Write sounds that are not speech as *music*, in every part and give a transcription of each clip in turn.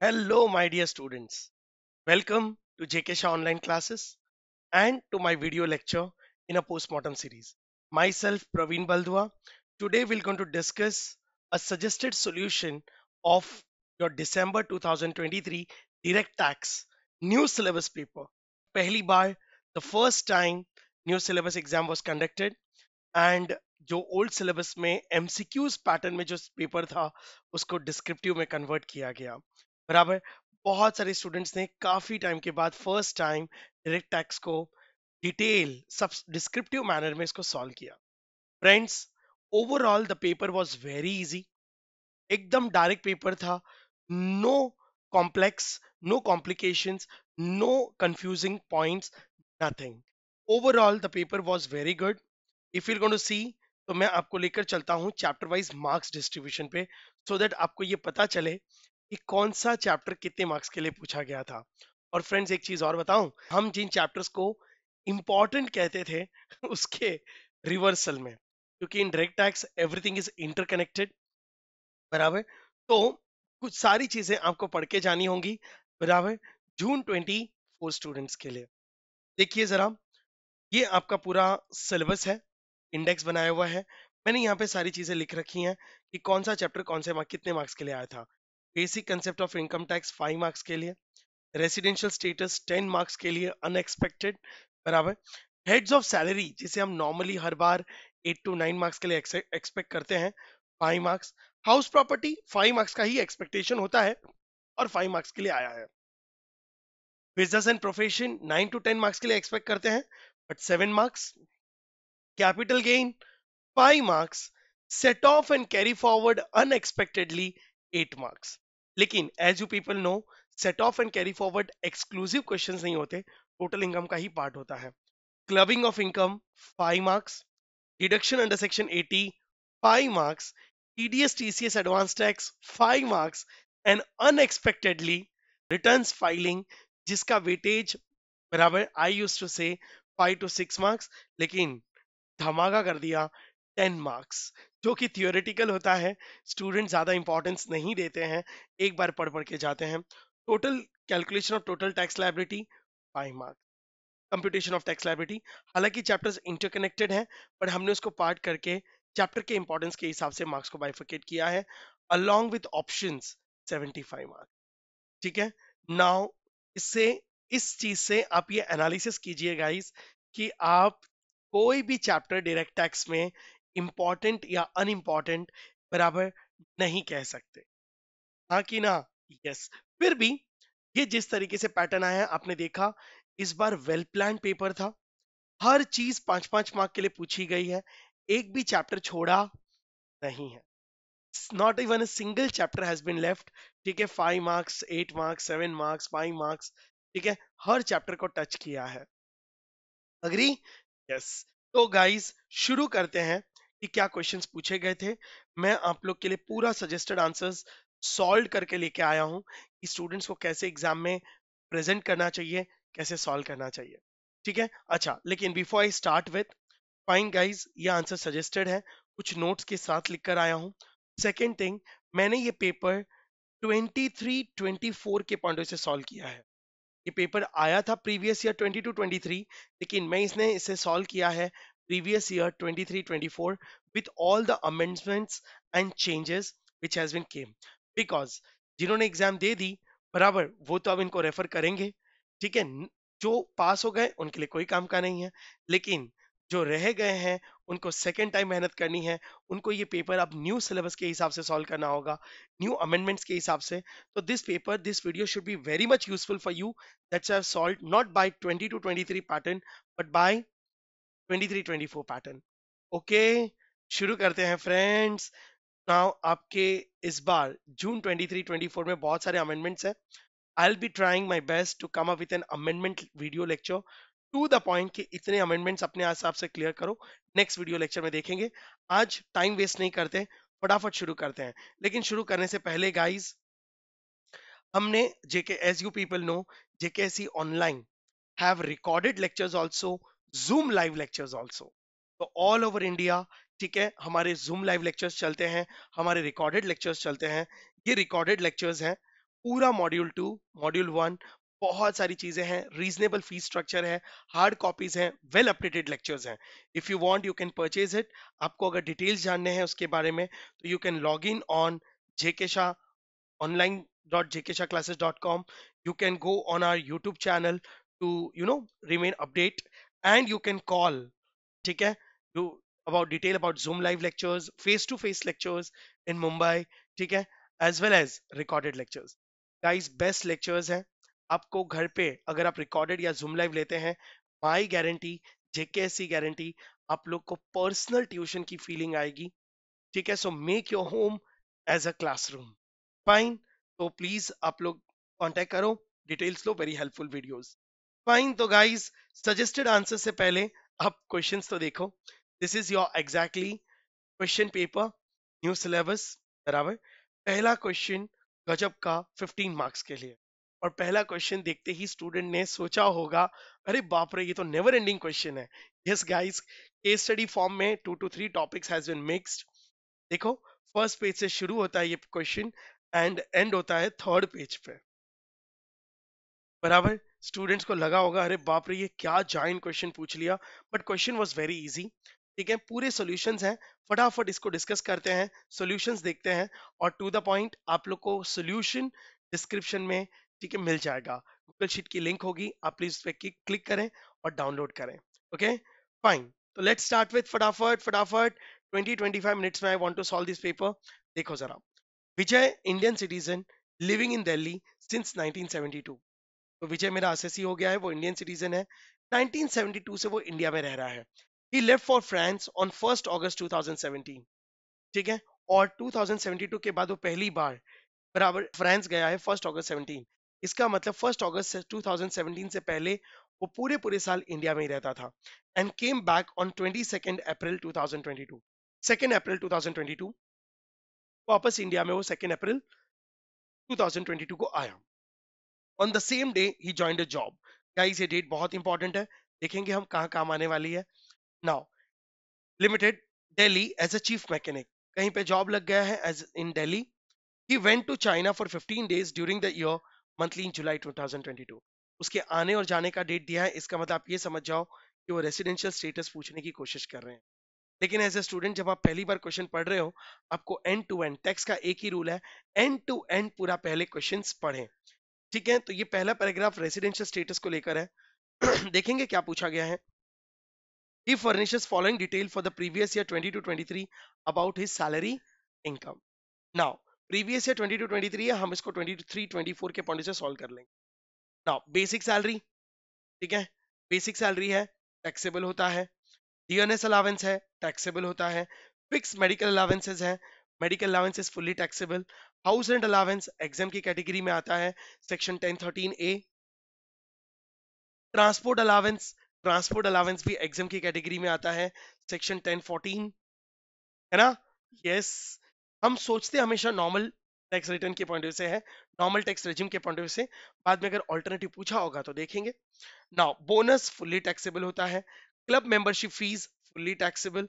Hello, my dear students. Welcome to JK Shah online classes and to my video lecture in a postmortem series. Myself, Praveen Baldua. Today, we're going to discuss a suggested solution of your December 2023 direct tax new syllabus paper. पहली बार, the first time new syllabus exam was conducted and जो old syllabus में MCQs pattern में जो paper था उसको descriptive में convert किया गया बराबर बहुत सारे स्टूडेंट्स ने काफी टाइम के बाद फर्स्ट टाइम डायरेक्ट टैक्स को डिटेल सब डिस्क्रिप्टिव मैनर में इसको सॉल्व किया friends overall the paper was very easy एकदम डायरेक्ट पेपर था no complex no complication no confusing point nothing overall the paper was very good if you going to see तो मैं आपको लेकर चलता हूँ चैप्टर वाइज मार्क्स डिस्ट्रीब्यूशन पे सो so that आपको ये पता चले कि कौन सा चैप्टर कितने मार्क्स के लिए पूछा गया था और फ्रेंड्स एक चीज और बताऊं हम जिन चैप्टर्स को इम्पॉर्टेंट कहते थे *laughs* उसके रिवर्सल में क्योंकि in direct tax everything is interconnected बराबर तो कुछ सारी चीजें आपको पढ़ के जानी होंगी बराबर जून ट्वेंटी फोर स्टूडेंट्स के लिए देखिए जरा ये आपका पूरा सिलेबस है इंडेक्स बनाया हुआ है मैंने यहाँ पे सारी चीजें लिख रखी हैं कि कौन सा चैप्टर कौन से मार्क कितने मार्क्स के लिए आया था basic concept of income tax five marks के लिए रेसिडेंशियल स्टेटस टेन मार्क्स के लिए अनएक्सपेक्टेड बराबर हेड्स ऑफ सैलरी जिसे हम नॉर्मली हर बार एट टू नाइन मार्क्स के लिए एक्सपेक्ट करते हैं five marks house property five marks का ही एक्सपेक्टेशन होता है और फाइव मार्क्स के लिए आया है business and profession nine to ten marks के लिए एक्सपेक्ट करते हैं but seven marks capital gain five marks set off and carry forward unexpectedly eight marks लेकिन as you people know set off and carry forward exclusive question नहीं होते total income का ही part होता है clubbing of income five marks deduction under section eighty five marks TDS TCS advance tax five marks and unexpectedly return filing जिसका weightage बराबर I use to से five to six marks लेकिन धमाका कर दिया टेन मार्क्स जो कि theoretical होता है स्टूडेंट ज़्यादा इंपॉर्टेंस नहीं देते हैं एक बार पढ़ पढ़ के जाते हैं total calculation of total tax liability five marks computation of tax liability हालांकि चैप्टर्स इंटरकनेक्टेड हैं पर हमने उसको पार्ट करके चैप्टर के इंपॉर्टेंस के हिसाब से मार्क्स को बाइफिकेट किया है along with option five marks ठीक है नाउ इससे इस चीज से आप ये एनालिसिस कीजिए गाइस कि आप कोई भी चैप्टर डायरेक्ट टैक्स में इंपॉर्टेंट या अनइम्पॉर्टेंट बराबर नहीं कह सकते हाँ कि ना यस फिर भी ये जिस तरीके से पैटर्न आया है आपने देखा इस बार वेल प्लान पेपर था हर चीज पांच पांच मार्क के लिए पूछी गई है एक भी चैप्टर छोड़ा नहीं है not even single chapter has been left ठीक है five marks eight marks seven marks five marks ठीक है हर चैप्टर को टच किया है अग्री यस yes. तो गाइस शुरू करते हैं कि क्या क्वेश्चंस पूछे गए थे मैं आप लोग के लिए पूरा सजेस्टेड आंसर्स सॉल्व करके लेके आया हूँ कि स्टूडेंट्स को कैसे एग्जाम में प्रेजेंट करना चाहिए कैसे सॉल्व करना चाहिए ठीक है अच्छा लेकिन before I start with fine guys ये आंसर सजेस्टेड है कुछ नोट्स के साथ लिख कर आया हूँ सेकेंड थिंग मैंने ये पेपर 23, 24 के पॉइंट से सॉल्व किया है ये पेपर आया था प्रीवियस ईयर 22, 23 लेकिन मैं इसने इसे सॉल्व किया है previous year 23-24 with all the amendments and changes which has been came because जिन्होंने एग्जाम दे दी बराबर वो तो अब इनको रेफर करेंगे ठीक है जो पास हो गए उनके लिए कोई काम का नहीं है लेकिन जो रह गए हैं उनको सेकेंड टाइम मेहनत करनी है उनको ये पेपर अब न्यू सिलेबस के हिसाब से सॉल्व करना होगा न्यू अमेंडमेंट्स के हिसाब से तो this paper this video should be very much useful for you that's are solve not by 20 to 23 pattern but by 23-24 pattern okay शुरू करते हैं फ्रेंड्स नाउ आपके इस बार जून 23-24 में बहुत सारे अमेंडमेंट्स हैं I will be trying my best to come up with an amendment video lecture to the point कि इतने अमेंडमेंट्स अपने हिसाब से क्लियर करो नेक्स्ट वीडियो लेक्चर में देखेंगे आज टाइम वेस्ट नहीं करते फटाफट शुरू करते हैं लेकिन शुरू करने से पहले गाइज हमने JK as you people know JK online have recorded lectures also Zoom live lectures also तो ऑल ओवर इंडिया ठीक है हमारे जूम लाइव लेक्चर्स चलते हैं हमारे रिकॉर्डेड लेक्चर्स चलते हैं ये रिकॉर्डेड लेक्चर्स हैं पूरा मॉड्यूल टू मॉड्यूल वन बहुत सारी चीजें हैं रीजनेबल फीस स्ट्रक्चर है हार्ड कॉपीज हैं वेल अपडेटेड लेक्चर्स हैं if you want you can purchase it आपको अगर डिटेल्स जानने हैं उसके बारे में तो you can log in on JK Shah online dot JK Shah classes dot com you can go on our YouTube channel to you know remain update and you can call ठीक है do about detail about zoom live lectures face to face lectures in mumbai ठीक है as well as recorded lectures guys best lectures हैं आपको घर पे अगर आप रिकॉर्डेड या जूम लाइव लेते हैं माई गारंटी जेकेएससी गारंटी आप लोग को पर्सनल ट्यूशन की फीलिंग आएगी ठीक है so make your home as a classroom fine तो प्लीज आप लोग कॉन्टेक्ट करो डिटेल्स लो वेरी हेल्पफुल वीडियोस फाइन तो गाइस सजेस्टेड आंसर से पहले आप क्वेश्चंस तो देखो this is your exactly question paper new syllabus बराबर पहला क्वेश्चन गजब का 15 मार्क्स के लिए और पहला क्वेश्चन देखते ही स्टूडेंट ने सोचा होगा अरे बाप रे ये तो नेवर एंडिंग क्वेश्चन है yes guys case study form में two to three topics has been mixed देखो फर्स्ट पेज से शुरू होता है ये क्वेश्चन एंड एंड होता है थर्ड पेज पे बराबर स्टूडेंट्स को लगा होगा अरे बाप रे ये क्या जॉइंट क्वेश्चन पूछ लिया but question was very easy ठीक है पूरे सोल्यूशन हैं फटाफट इसको डिस्कस करते हैं सोल्यूशन देखते हैं और टू द पॉइंट आप लोग को सोल्यूशन डिस्क्रिप्शन में ठीक है मिल जाएगा गूगल शीट की लिंक होगी आप प्लीज उस पर क्लिक करें और डाउनलोड करें ओके फाइन तो लेट स्टार्ट विथ फटाफट फटाफट 20-25 मिनट्स में I want to solve this paper देखो जरा Vijay Indian citizen living in Delhi since 1972 तो विजय मेरा आसेसी हो गया है वो इंडियन सिटीजन है 1972 से वो इंडिया में रह रहा है ही left for France on first August 2017 ठीक है और 2072 के बाद वो पहली बार बराबर फ्रांस गया है फर्स्ट ऑगस्ट 17 इसका मतलब फर्स्ट ऑगस्ट 2017 से पहले वो पूरे पूरे साल इंडिया में ही रहता था and came back on twenty second April two thousand April two two वापस इंडिया में वो सेकेंड अप्रैल 2022 को आया ऑन द सेम डे ही ज्वाइंट अ जॉब गाइस ये डेट बहुत इंपॉर्टेंट है देखेंगे हम कहाँ काम आने वाली है now limited Delhi as a chief mechanic कहीं पे जॉब लग गया है एज इन डेली ही went to China for 15 days during the year monthly in July 2022 उसके आने और जाने का डेट दिया है इसका मतलब आप ये समझ जाओ कि वो रेसिडेंशियल स्टेटस पूछने की कोशिश कर रहे हैं लेकिन एज ए स्टूडेंट जब आप पहली बार क्वेश्चन पढ़ रहे हो आपको एंड टू एंड टेक्स का एक ही रूल है एंड टू एंड पूरा पहले क्वेश्चन पढ़ें ठीक है तो ये पहला पैराग्राफ रेसिडेंशियल स्टेटस को लेकर है *clears throat* देखेंगे क्या पूछा गया है he furnishes following detail for the previous year 20 to 23 about his salary income now previous year 20 to 23 है हम इसको 23 24 के पॉइंट से सॉल्व कर लेंगे नाउ बेसिक सैलरी ठीक है बेसिक सैलरी है टैक्सेबल होता है डीएनएस अलावेंस है टैक्सेबल होता है फिक्स मेडिकल अलावेंसेज है medical allowance is fully taxable house rent allowance exempt की कैटेगरी में आता है section ten thirteen A transport allowance transport allowance भी एग्जाम की कैटेगरी में आता है सेक्शन टेन फोर्टीन है ना यस हम सोचते हमेशा नॉर्मल टैक्स रिटर्न के पॉइंट से है नॉर्मल टैक्स रेजिम के पॉइंट से बाद में अगर ऑल्टरनेटिव पूछा होगा तो देखेंगे नाउ बोनस फुल्ली टैक्सेबल होता है club membership fees fully taxable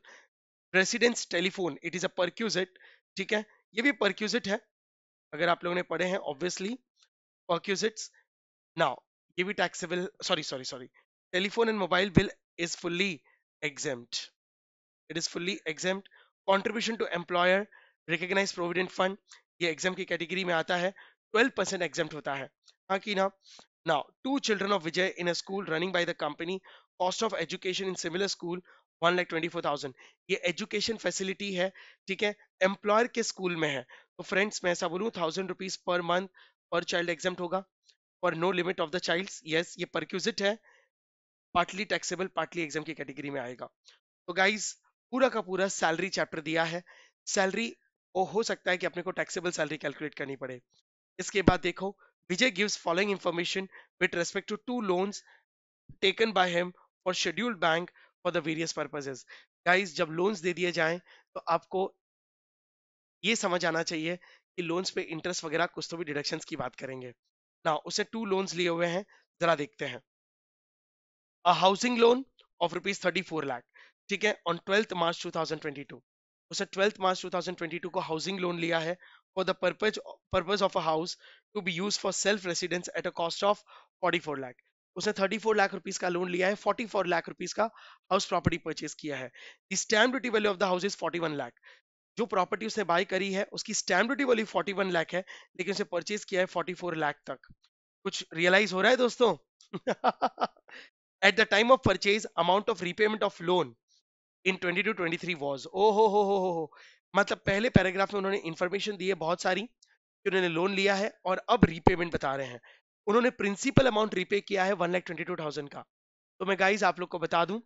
residence telephone it is a perquisite ठीक है ये भी परक्यूजिट है अगर आप लोगों ने पढ़े हैं ऑब्वियसली परक्यूजिट्स नाउ ये भी taxable sorry sorry sorry telephone and mobile bill is fully exempt it is fully exempt contribution to employer recognise provident fund ये एग्जाम की कैटेगरी में आता है ट्वेल्व परसेंट एग्जेम्ड होता है हाँ कि ना now two children of Vijay in school running by the company cost of education in similar school one lakh twenty four thousand ये एजुकेशन फैसिलिटी है ठीक है एम्प्लॉयर के स्कूल में है तो फ्रेंड्स मैं ऐसा बोलूँ thousand rupees per month per child exempt होगा for no limit of the child yes ये परक्यूजिट है पार्टली टैक्सेबल पार्टली एग्जाम की कैटेगरी में आएगा तो गाइज पूरा का पूरा सैलरी चैप्टर दिया है सैलरी वो हो सकता है कि अपने को टैक्सेबल सैलरी कैलकुलेट करनी पड़े इसके बाद देखो Vijay gives following information with respect to to loans taken by him for scheduled bank for the various purposes guys जब लोन्स दे दिए जाएं तो आपको ये समझ आना चाहिए कि लोन्स पे इंटरेस्ट वगैरह कुछ तो भी डिडक्शन की बात करेंगे ना उसे टू लोन्स लिए हुए हैं जरा देखते हैं a housing loan of rupees thirty four lakh ठीक है on twelfth March two thousand twenty two उसे twelfth March two thousand twenty two को हाउसिंग लोन लिया है for the purpose purpose of a house to be use for self residence at a cost of forty four lakh उसने 34 lakh rupees का loan लिया है 44 lakh rupees का house property purchase किया है stamp duty value of the house is 41 lakh जो property उसने bye करी है उसकी स्टैंप ड्यूटी वैल्यू 41 लाख है लेकिन उसे परचेज किया है 44 लाख तक कुछ रियलाइज हो रहा है दोस्तों at the time of purchase amount of repayment of loan in 22 to 23 was ओ हो हो हो हो हो मतलब पहले पैराग्राफ में उन्होंने इन्फॉर्मेशन दी है बहुत सारी कि उन्होंने लोन लिया है और अब रीपेमेंट बता रहे हैं उन्होंने प्रिंसिपल अमाउंट रिपे किया है one lakh twenty two thousand का तो मैं गाइज आप लोग को बता दूं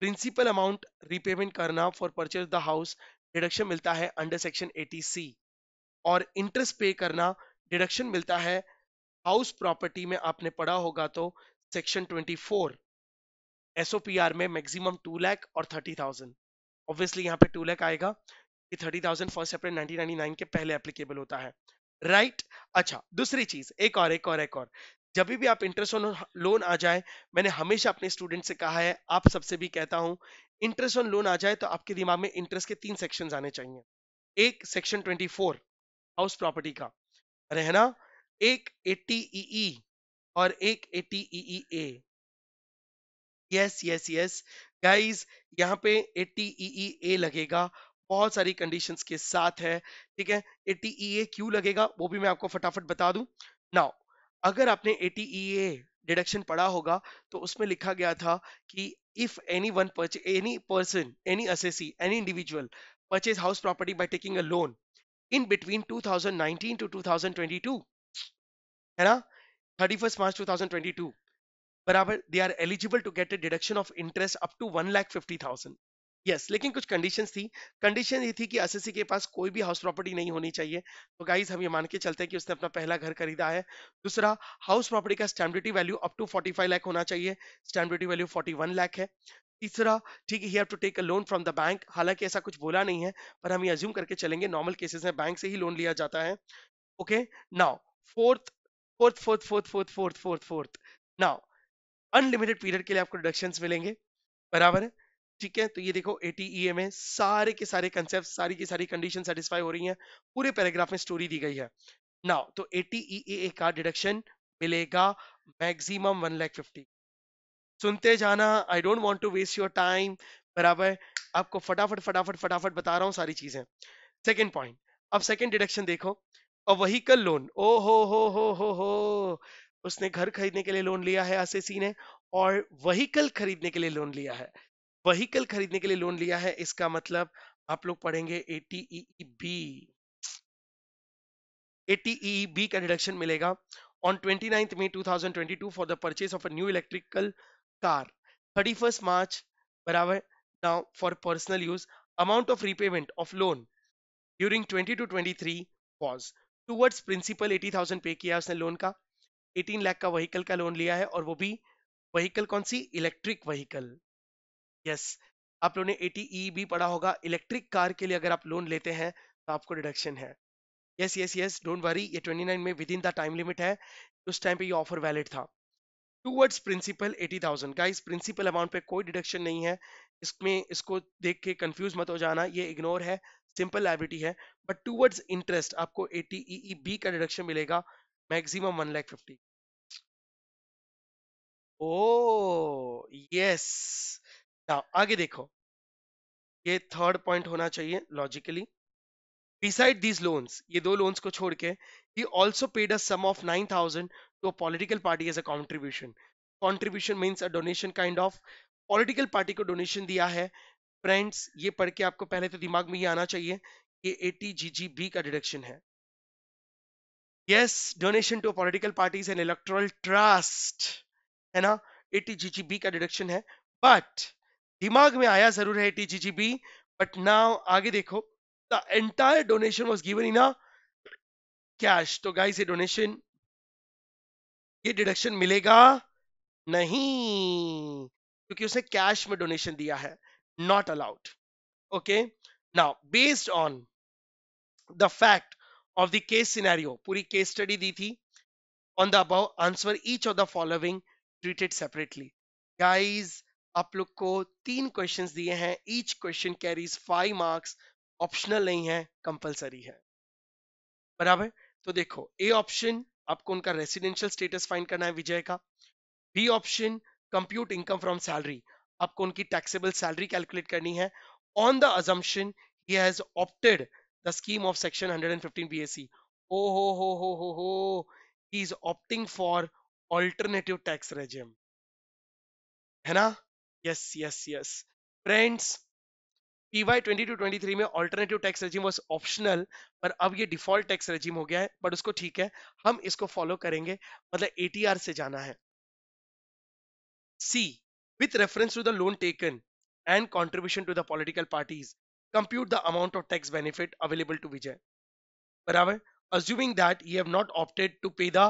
प्रिंसिपल अमाउंट रिपेमेंट करना for purchase the house deduction मिलता है अंडर सेक्शन एटी सी और इंटरेस्ट पे करना डिडक्शन मिलता है हाउस प्रॉपर्टी में आपने पढ़ा होगा तो सेक्शन ट्वेंटी 24 एसओपीआर में मैक्सिमम टू लैख और थर्टी थाउजेंड ऑब्वियसली यहाँ पे टू लैख आएगा कि thirty thousand first April nineteen के पहले एप्लीकेबल होता है राइट अच्छा दूसरी चीज एक और एक और एक और जब भी आप इंटरेस्ट ऑन लोन आ जाए मैंने हमेशा अपने स्टूडेंट से कहा है आप सबसे भी कहता हूं इंटरेस्ट ऑन लोन आ जाए तो आपके दिमाग में इंटरेस्ट के तीन सेक्शन आने चाहिए एक सेक्शन 24 हाउस प्रॉपर्टी का रहना एक एटीई e e और एक eighty E A yes yes yes guys यहाँ पे एटीई ए e लगेगा बहुत सारी कंडीशन के साथ है ठीक है ए टी e क्यों क्यू लगेगा वो भी मैं आपको फटाफट बता दूं नाउ अगर आपने ए टी डिडक्शन पढ़ा होगा तो उसमें लिखा गया था कि if any one any person any assessee any individual purchase house property by taking a loan in between 2019 to 2022 है ना 31 मार्च 2022 बराबर they are eligible to get a deduction of interest up to thousand yes yes, लेकिन कुछ condition थी condition ये थी कि S के पास कोई भी हाउस प्रॉपर्टी नहीं होनी चाहिए तो गाइज हम ये मान के चलते हैं कि उसने अपना पहला घर खरीदा है दूसरा हाउस प्रॉपर्टी का stamp duty value up to 45 lakh होना चाहिए स्टैंडिटी वैल्यू वैल्यू 41 लैख है तीसरा ठीक है to take a loan from the bank हालांकि ऐसा कुछ बोला नहीं है पर हम ये अज्यूम करके चलेंगे नॉर्मल केसेस में बैंक से ही लोन लिया जाता है okay now fourth fourth fourth fourth fourth fourth fourth fourth now unlimited period के लिए आपको डिडक्शन मिलेंगे बराबर है ठीक है तो ये देखो एटीई में e सारे के सारे कंसेप्ट सारी की सारी कंडीशन सेटिस्फाई हो रही है पूरे पैराग्राफ में स्टोरी दी गई है नाउ तो एटीईए e का डिडक्शन मिलेगा मैक्सिमम वन लैख फिफ्टी सुनते जाना I don't want to waste your time बराबर आपको फटाफट फटाफट फटाफट बता रहा हूँ सारी चीजें सेकेंड पॉइंट अब सेकेंड डिडक्शन देखो और वहीकल लोन ओ हो हो हो हो हो उसने घर खरीदने के लिए लोन लिया है असेसी ने और वहीकल खरीदने के लिए लोन लिया है वहीकल खरीदने के लिए लोन लिया है इसका मतलब आप लोग पढ़ेंगे एटीई बी बी का डिडक्शन मिलेगा on twenty ninth May two thousand twenty two for the purchase of a new electrical car thirty first March बराबर now for personal use amount of amount of repayment of loan during 20 to 23 was principal eighty thousand pay किया उसने loan का eighteen lakh का vehicle का loan लिया है और वो भी व्हीकल कौन सी इलेक्ट्रिक व्हीकल यस आप लोगों ने एटीई e भी पढ़ा होगा इलेक्ट्रिक कार के लिए अगर आप लोन लेते हैं तो आपको डिडक्शन है yes yes yes don't worry ये 29 में within the time limit है उस टाइम पे ये ऑफर वैलिड था टूवर्ड्स प्रिंसिपल 80,000 का इस प्रिंसिपल अमाउंट पे कोई डिडक्शन नहीं है इसमें इसको देख के कंफ्यूज मत हो जाना ये इग्नोर है सिंपल लाइबिलिटी है बट टूवर्ड्स इंटरेस्ट आपको एटीई बी e का डिडक्शन मिलेगा मैक्सिमम वन लैख फिफ्टी ओ यस now आगे देखो ये थर्ड पॉइंट होना चाहिए लॉजिकली बिसाइड दीज लोन्स ये दो लोन्स को छोड़ के ही also paid a sum of nine thousand to a political party as a contribution contribution means a donation kind of political party को डोनेशन दिया है फ्रेंड्स ये पढ़ के आपको पहले तो दिमाग में ये आना चाहिए ये एटी जी जी बी का डिडक्शन है yes donation to political parties and electoral trust है ना एटी जी जी बी का डिडक्शन है बट दिमाग में आया जरूर है टीजीजीबी बट नाउ आगे देखो the entire donation was given in cash तो गाइस ये डोनेशन ये डिडक्शन मिलेगा नहीं क्योंकि उसने कैश में डोनेशन दिया है not allowed okay now based on the fact of the case scenario पूरी केस स्टडी दी थी on the above answer each of the following treated separately guys आप लोग को तीन क्वेश्चन दिए हैं each question carries five marks optional नहीं है कंपलसरी है बराबर तो देखो ए ऑप्शन आपको उनका रेसिडेंशियल स्टेटस फाइंड करना है विजय का B option compute income from salary आपको उनकी टैक्सेबल सैलरी कैलकुलेट करनी है on the assumption he has opted the scheme of section hundred and fifteen B S C ओ हो हो हो हो हो he is opting for alternative tax regime है ना yes yes yes friends PY twenty two twenty three में alternative tax regime was optional पर अब ये डिफॉल्ट टैक्स रेजिम हो गया है बट उसको ठीक है हम इसको फॉलो करेंगे मतलब एटीआर से जाना है C with reference to the loan taken and contribution to the political parties compute the amount of tax benefit available to Vijay बराबर assuming that you have not opted to pay the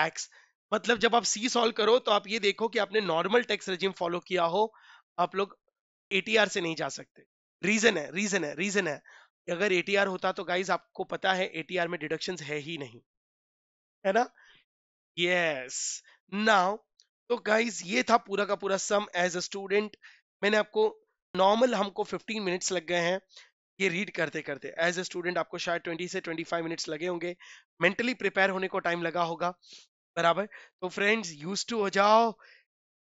tax मतलब जब आप सी solve करो तो आप ये देखो कि आपने नॉर्मल टैक्स रेजिम फॉलो किया हो आप लोग एटीआर से नहीं जा सकते रीजन है रीजन है रीजन है अगर एटीआर होता तो गाइज आपको पता है एटीआर में डिडक्शन है ही नहीं है ना यस नाउ तो गाइज ये था पूरा का पूरा सम एज अ स्टूडेंट मैंने आपको नॉर्मल हमको 15 मिनट्स लग गए हैं ये रीड करते करते एज ए स्टूडेंट आपको शायद 20 से 25 मिनट्स लगे होंगे मेंटली प्रिपेयर होने को टाइम लगा होगा बराबर तो फ्रेंड्स यूज टू हो जाओ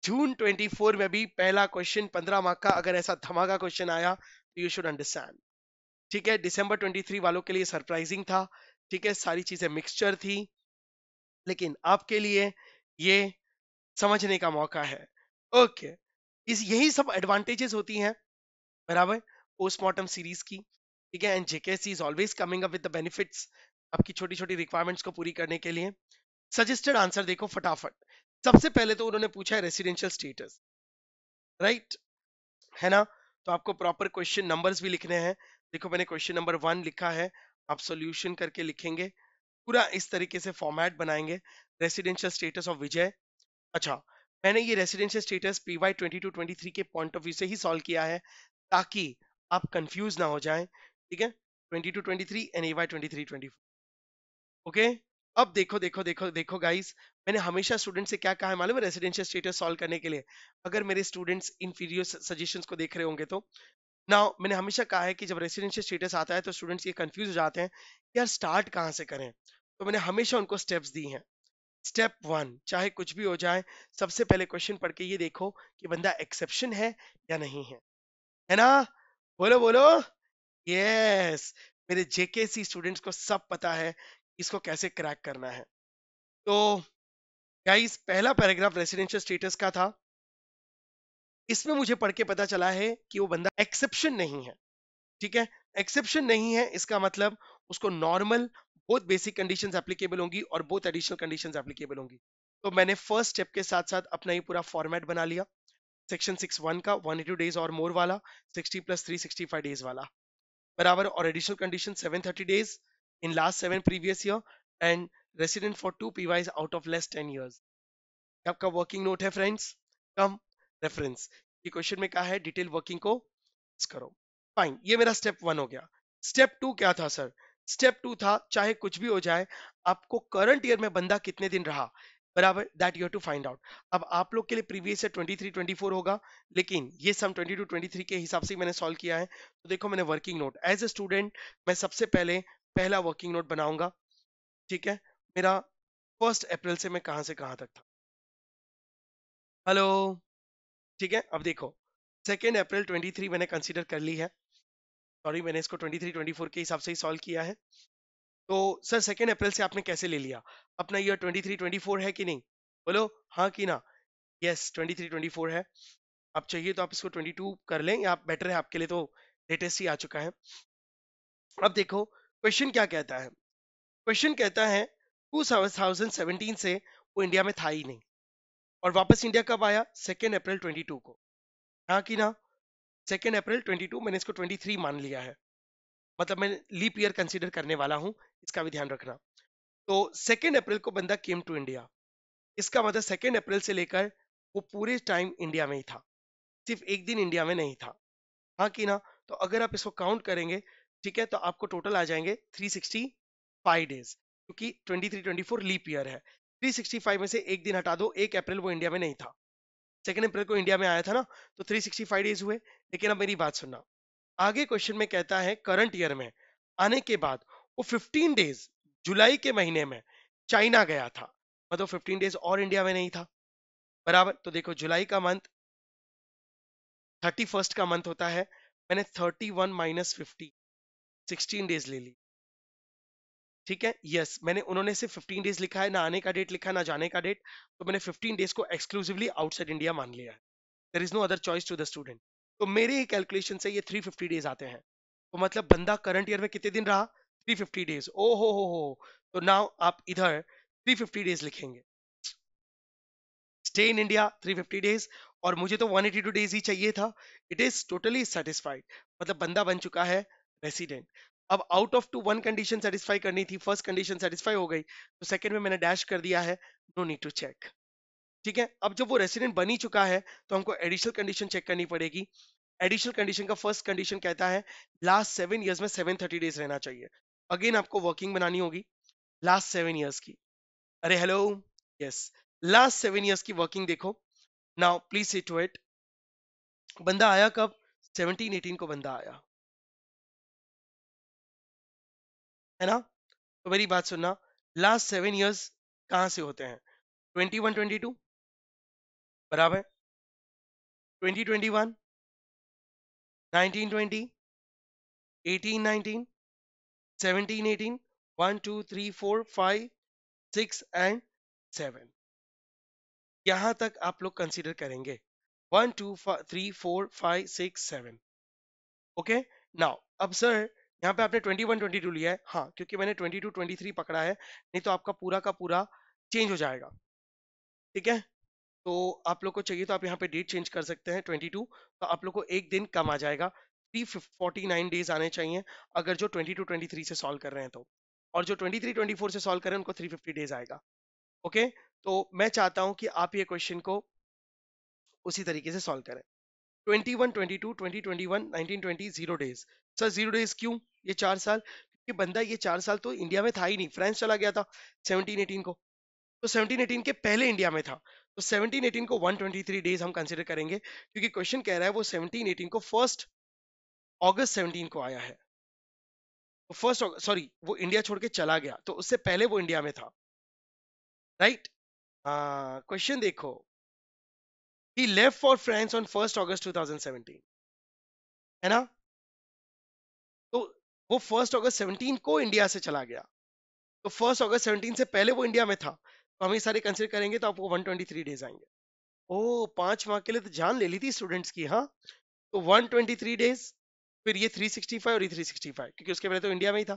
जून 24 में भी पहला क्वेश्चन 15 मार्क का अगर ऐसा धमाका क्वेश्चन आया तो यू शुड अंडरस्टैंड ठीक है दिसंबर 23 वालों के लिए सरप्राइजिंग था ठीक है सारी चीजें मिक्सचर थी लेकिन आपके लिए ये समझने का मौका है ओके इस यही सब एडवांटेजेस होती हैं बराबर पोस्टमार्टम सीरीज की ठीक है and JK C is always coming up with the benefits आपकी छोटी छोटी रिक्वायरमेंट्स को पूरी करने के लिए सजेस्टेड आंसर देखो फटाफट सबसे पहले तो उन्होंने पूछा है रेसिडेंशियल स्टेटस राइट है ना तो आपको प्रॉपर क्वेश्चन नंबर्स भी लिखने हैं देखो मैंने क्वेश्चन नंबर वन लिखा है आप सॉल्यूशन करके लिखेंगे पूरा इस तरीके से फॉर्मेट बनाएंगे रेसिडेंशियल स्टेटस ऑफ विजय अच्छा मैंने ये residential status P Y twenty two twenty three के पॉइंट ऑफ व्यू से ही सॉल्व किया है ताकि आप कंफ्यूज ना हो जाए ठीक है twenty two twenty three and A Y twenty three twenty four okay अब देखो देखो देखो देखो गाइस मैंने हमेशा स्टूडेंट से क्या कहा है मालूम है रेसिडेंशियल स्टेटस सॉल्व करने के लिए अगर मेरे स्टूडेंट्स इनफीरियर सजेशंस सजेशन को देख रहे होंगे तो ना मैंने हमेशा कहा है कि जब रेसिडेंशियल स्टेटस आता है तो स्टूडेंट्स ये कंफ्यूज हो जाते हैं यार स्टार्ट कहाँ से करें तो मैंने हमेशा उनको स्टेप्स दी हैं स्टेप वन चाहे कुछ भी हो जाए सबसे पहले क्वेश्चन पढ़ के ये देखो कि बंदा एक्सेप्शन है या नहीं है है ना बोलो बोलो यस मेरे जेकेसी स्टूडेंट्स को सब पता है इसको कैसे क्रैक करना है तो गाइस पहला पैराग्राफ रेसिडेंशियल स्टेटस का था इसमें मुझे पढ़ के पता चला है कि वो बंदा एक्सेप्शन नहीं है ठीक है एक्सेप्शन नहीं है इसका मतलब उसको नॉर्मल बहुत बेसिक कंडीशंस एप्लीकेबल होंगी और बहुत एडिशनल कंडीशंस एप्लीकेबल होंगी तो मैंने फर्स्ट स्टेप के साथ साथ अपना ही पूरा फॉर्मेट बना लिया सेक्शन सिक्स वन का वन एटी डेज और मोर वाला sixty plus three sixty five days वाला बराबर और additional condition seven thirty days in last seven previous year and resident for two PYs out of less 10 years. आपका working note है friends कम reference ये question में कहा है डिटेल वर्किंग को करो Fine. ये मेरा step वन हो गया Step टू क्या था sir? Step टू था चाहे कुछ भी हो जाए आपको current year में बंदा कितने दिन रहा बराबर that you to find out अब आप लोग के लिए प्रीवियस ईयर 23 24 होगा लेकिन ये सम 22 23 के हिसाब से मैंने सॉल्व किया है तो देखो मैंने working note as a student मैं सबसे पहले पहला वर्किंग नोट बनाऊंगा ठीक है मेरा फर्स्ट अप्रैल से मैं कहां से कहां तक था हेलो ठीक है अब देखो सेकेंड अप्रैल 23 मैंने कंसिडर कर ली है सॉरी मैंने इसको 23 24 के हिसाब से ही सॉल्व किया है तो सर सेकेंड अप्रैल से आपने कैसे ले लिया अपना ईयर 23 24 है कि नहीं बोलो हाँ कि ना यस 23 24 है आप चाहिए तो आप इसको 22 कर लें आप बेटर है आपके लिए तो लेटेस्ट ही आ चुका है अब देखो क्वेश्चन क्या कहता है क्वेश्चन कहता है 2017 से वो इंडिया में था ही नहीं और वापस इंडिया कब आया सेकेंड अप्रैल 22 को हाँ कि ना सेकेंड अप्रैल 22 मैंने इसको 23 मान लिया है मतलब मैं लीप ईयर कंसिडर करने वाला हूँ इसका भी ध्यान रखना तो सेकेंड अप्रैल को बंदा केम टू इंडिया इसका मतलब सेकेंड अप्रैल से लेकर वो पूरे टाइम इंडिया में ही था सिर्फ एक दिन इंडिया में नहीं था हाँ कि ना तो अगर आप इसको काउंट करेंगे ठीक है तो आपको टोटल आ जाएंगे 365 डेज क्योंकि 23 24 लीप ईयर है 365 में से एक दिन हटा दो एक अप्रैल वो इंडिया में नहीं था सेकेंड अप्रैल को इंडिया में आया था ना तो 365 डेज हुए लेकिन अब मेरी बात सुनना आगे क्वेश्चन में कहता है करंट ईयर में आने के बाद वो 15 डेज जुलाई के महीने में चाइना गया था मतलब फिफ्टीन डेज और इंडिया में नहीं था बराबर तो देखो जुलाई का मंथ थर्टी फर्स्ट का मंथ होता है मैंने thirty one minus fifty sixteen days ले ली ठीक है यस yes, मैंने उन्होंने सिर्फ फिफ्टीन डेज लिखा है ना आने का डेट लिखा ना जाने का डेट तो मैंने फिफ्टीन डेज को एक्सक्लूसिवली आउटसाइड इंडिया मान लिया है there is no other choice to the student तो मेरे ही कैलकुलेशन से ये थ्री फिफ्टी डेज आते हैं तो मतलब बंदा करंट ईयर में कितने दिन रहा थ्री फिफ्टी डेज ओ हो हो हो तो नाउ आप इधर थ्री फिफ्टी डेज लिखेंगे stay in India three fifty days और मुझे तो 182 डेज ही चाहिए था इट इज टोटली सेटिस्फाइड मतलब बंदा बन चुका है रेसिडेंट अब out of two one condition satisfy करनी थी फर्स्ट कंडीशन सेटिस्फाई हो गई तो सेकंड में मैंने डैश कर दिया है नो नीड टू चेक ठीक है अब जब वो रेसिडेंट बन ही चुका है तो हमको एडिशनल कंडीशन चेक करनी पड़ेगी एडिशनल कंडीशन का फर्स्ट कंडीशन कहता है लास्ट सेवन ईयर्स में सेवन थर्टी डेज रहना चाहिए अगेन आपको वर्किंग बनानी होगी लास्ट सेवन ईयर्स की अरे hello yes last seven years की वर्किंग देखो now please see to it बंदा आया कब सेवनटीन एटीन को बंदा आया है ना तो मेरी बात सुनना लास्ट सेवन ईयर्स कहां से होते हैं ट्वेंटी 22, टू बराबर twenty twenty seventeen eighteen one two three four five six and seven यहां तक आप लोग कंसिडर करेंगे one two three four five six seven okay now अब सर यहाँ पे आपने 21 22 लिया है हाँ क्योंकि मैंने 22 23 पकड़ा है नहीं तो आपका पूरा का पूरा चेंज हो जाएगा ठीक है तो आप लोग को चाहिए तो आप यहाँ पे डेट चेंज कर सकते हैं 22 तो आप लोग को एक दिन कम आ जाएगा 349 डेज आने चाहिए अगर जो 22 23 से सॉल्व कर रहे हैं तो और जो 23 24 से सॉल्व कर रहे हैं उनको थ्री डेज आएगा ओके तो मैं चाहता हूँ कि आप ये क्वेश्चन को उसी तरीके से सॉल्व करें क्योंकि इंडिया तो तो तो क्वेश्चन कह रहा है वो 17, 18 को फर्स्ट ऑगस्ट 17 को आया है फर्स्ट सॉरी वो इंडिया छोड़ के चला गया तो उससे पहले वो इंडिया में था राइट हाँ, क्वेश्चन देखो he left for france on 1st अगस्त 2017 है ना तो वो फर्स्ट अगस्त 17 को इंडिया से चला गया तो फर्स्ट अगस्त 17 से पहले वो इंडिया में था तो हम ये सारे कंसिडर करेंगे तो आपको 123 डेज आएंगे ओ पांच माह के लिए तो जान ले ली थी स्टूडेंट्स की हाँ तो 123 डेज फिर ये 365 और ये 365 क्योंकि उसके पहले तो इंडिया में ही था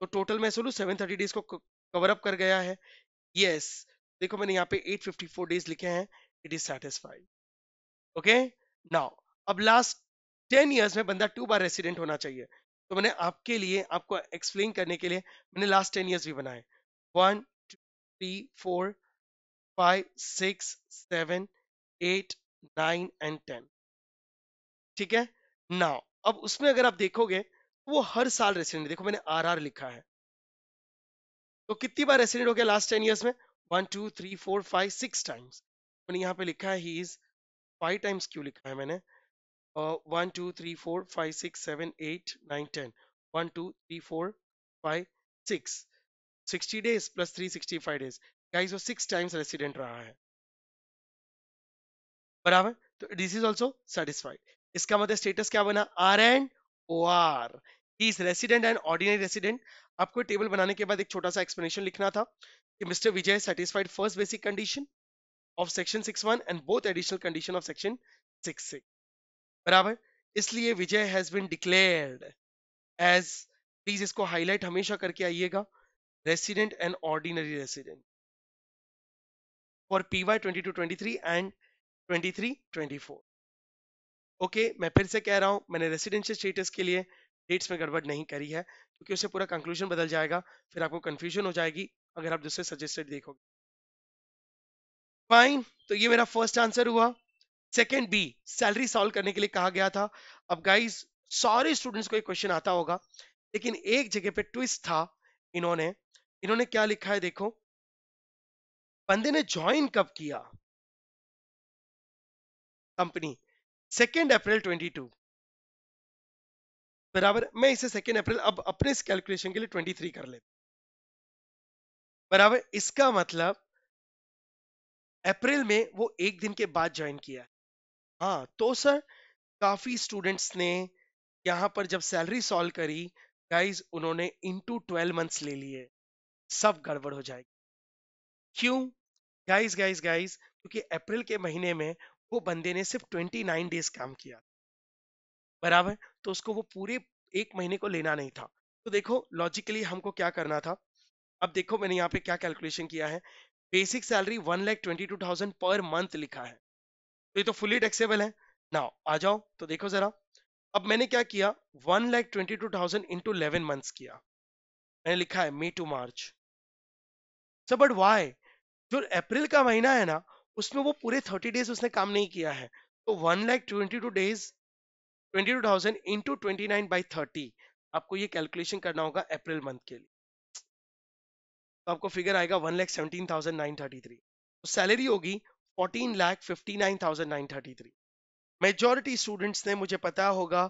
तो टोटल मैं सोलू 730 डेज को कवर अप कर गया है यस देखो मैंने यहाँ पे 854 डेज लिखे हैं it is satisfied okay now अब लास्ट टेन ईयर्स में बंदा टू बार रेसिडेंट होना चाहिए तो मैंने आपके लिए आपको एक्सप्लेन करने के लिए मैंने लास्ट टेन ईयर्स भी बनाए one two three four five six seven eight nine and ten ठीक है नाउ अब उसमें अगर आप देखोगे तो वो हर साल रेसिडेंट देखो मैंने आर आर लिखा है तो कितनी बार रेसिडेंट हो गया लास्ट टेन ईयर्स में one two three four five six times मैंने यहाँ पे लिखा है ही इज फाइव टाइम्स क्यू लिखा है मैंने one two three four five six seven eight nine ten one two three four five six sixty days plus three sixty five days guys वो सिक्स टाइम्स रेसिडेंट रहा है बराबर तो this is also satisfied इसका मतलब status क्या बना R and O R he is resident and ordinary resident आपको टेबल बनाने के बाद एक छोटा सा एक्सप्लेनेशन लिखना था कि mister Vijay satisfied first basic condition of section 61 and both additional condition of section 66 बराबर इसलिए Vijay has been declared as please इसको हाईलाइट हमेशा करके आइएगा resident and ordinary resident for PY 22 23 and 23 24 okay okay, मैं फिर से कह रहा हूं मैंने रेसिडेंशियल स्टेटस के लिए डेट्स में गड़बड़ नहीं करी है क्योंकि उससे पूरा कंक्लूजन बदल जाएगा फिर आपको कंफ्यूजन हो जाएगी अगर आप दूसरे सजेस्टेड देखोगे फाइन तो ये मेरा फर्स्ट आंसर हुआ सेकेंड बी सैलरी सॉल्व करने के लिए कहा गया था अब गाइज सारे स्टूडेंट्स को एक क्वेश्चन आता होगा लेकिन एक जगह पे ट्विस्ट था इन्होंने इन्होंने क्या लिखा है देखो बंदे ने ज्वाइन कब किया कंपनी सेकेंड अप्रैल 22 बराबर मैं इसे सेकेंड अप्रैल अब अपने इस कैलकुलेशन के लिए 23 कर लेता बराबर इसका मतलब अप्रैल में वो एक दिन के बाद ज्वाइन किया हाँ तो सर काफी स्टूडेंट्स ने यहाँ पर जब सैलरी सॉल्व करी गाइज उन्होंने इनटू ट्वेल्व मंथ्स ले लिए सब गड़बड़ हो जाएगी क्यों गाइज गाइज गाइज क्योंकि अप्रैल के महीने में वो बंदे ने सिर्फ ट्वेंटी नाइन डेज काम किया बराबर तो उसको वो पूरे एक महीने को लेना नहीं था तो देखो लॉजिकली हमको क्या करना था अब देखो मैंने यहाँ पे क्या कैलकुलेशन किया है basic salary one lakh twenty two thousand per month लिखा है तो ये तो फुली टैक्सेबल है ना आ जाओ तो देखो जरा अब मैंने क्या किया one lakh twenty two thousand into eleven month किया मैंने लिखा है May to March sir but why जो अप्रैल का महीना है ना उसमें वो पूरे थर्टी डेज उसने काम नहीं किया है तो one lakh twenty two days twenty two thousand into twenty nine by thirty आपको ये कैलकुलेशन करना होगा अप्रैल मंथ के लिए तो आपको फिगर आएगा one lakh seventeen thousand nine thirty three तो सैलरी होगी fourteen lakh fifty nine thousand nine thirty three majority students ने मुझे पता होगा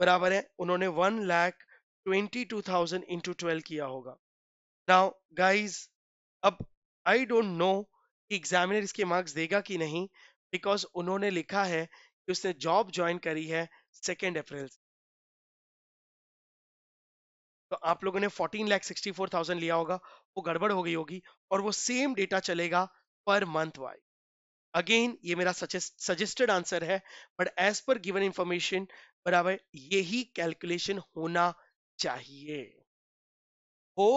बराबर है उन्होंने one lakh twenty two thousand into twelve किया होगा नाउ गाइज अब आई डोंट नो कि एग्जामिनर इसके मार्क्स देगा कि नहीं बिकॉज उन्होंने लिखा है कि उसने जॉब ज्वाइन करी है सेकेंड अप्रैल से तो आप लोगों ने fourteen lakh sixty four thousand लिया होगा वो गड़बड़ हो गई होगी और वो सेम डेटा चलेगा पर मंथ वाइज अगेन ये मेरा सजेस्टेड आंसर है but as per given information बराबर यही कैलकुलेशन होना चाहिए हो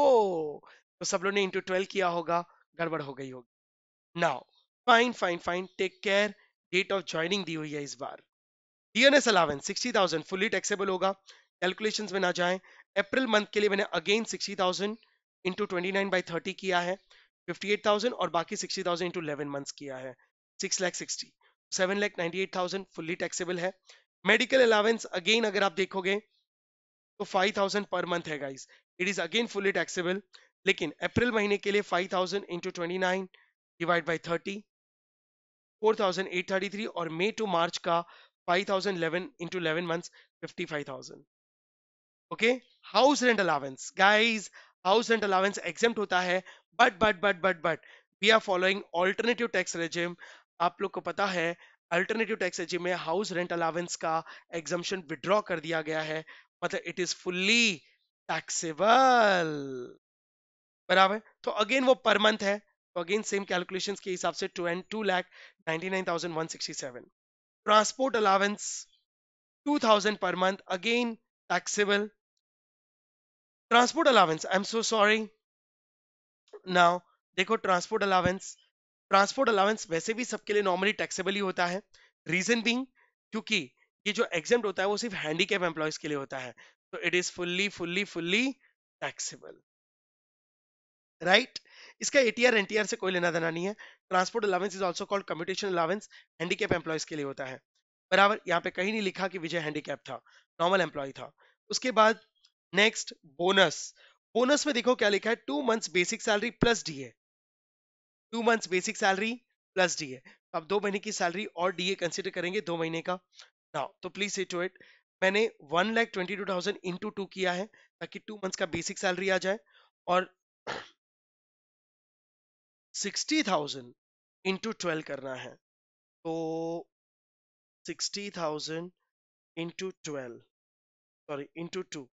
तो सब लोग ने इंटू ट्वेल्व किया होगा गड़बड़ हो गई होगी now fine fine fine take care date of joining दी हुई है इस बार dearness allowance sixty thousand fully taxable होगा कैलकुलेशन में ना जाए अप्रैल मंथ के लिए मैंने again sixty thousand into twenty nine by thirty किया है फिफ्टी एट थाउजेंड और बाकी sixty thousand into eleven months किया है six lakh sixty seven lakh ninety eight thousand fully taxable है मेडिकल अलावेंस अगेन अगर आप देखोगे तो फाइव थाउजेंड पर मंथ है guys it is again fully taxable लेकिन अप्रैल महीने के लिए five thousand into twenty nine divide by thirty four thousand eight thirty three और मे टू मार्च का five thousand eleven into eleven months fifty five thousand okay house rent allowance guys house rent allowance exempt होता है but but but but but we are following alternative tax regime आप लोग को पता है alternative tax regime में house rent allowance का exemption withdraw कर दिया गया है मतलब इट इज फुल्ली टैक्सेबल बराबर तो अगेन वो पर मंथ है तो अगेन सेम कैलकुलेशन के हिसाब से two and two lakh ninety nine thousand one sixty seven transport allowance two thousand per month again taxable transport allowance I am so sorry now देखो ट्रांसपोर्ट अलावेंस ट्रांसपोर्ट अलावेंस वैसे भी सबके लिए normally taxable ही होता है रीजन बींग क्योंकि ये जो एग्जाम होता है वो सिर्फ हैंडीकैप एम्प्लॉयज के लिए होता है तो it is fully fully fully taxable right इसका एटीआर एनटीआर से कोई लेना देना नहीं है transport allowance is also called commutation allowance handicap employees के लिए होता है बराबर यहाँ पे कहीं नहीं लिखा कि विजय हैंडीकैप था नॉर्मल एम्प्लॉय था उसके बाद नेक्स्ट बोनस बोनस में देखो क्या लिखा है two months basic salary plus DA two months basic salary plus DA अब दो महीने की सैलरी और डीए कंसिडर करेंगे दो महीने का नाउ तो प्लीज सी टू इट मैंने one lakh twenty two thousand into two किया है ताकि टू मंथ्स का बेसिक सैलरी आ जाए और सिक्सटी थाउजेंड इंटू ट्वेल्व करना है तो sixty thousand into twelve sorry into two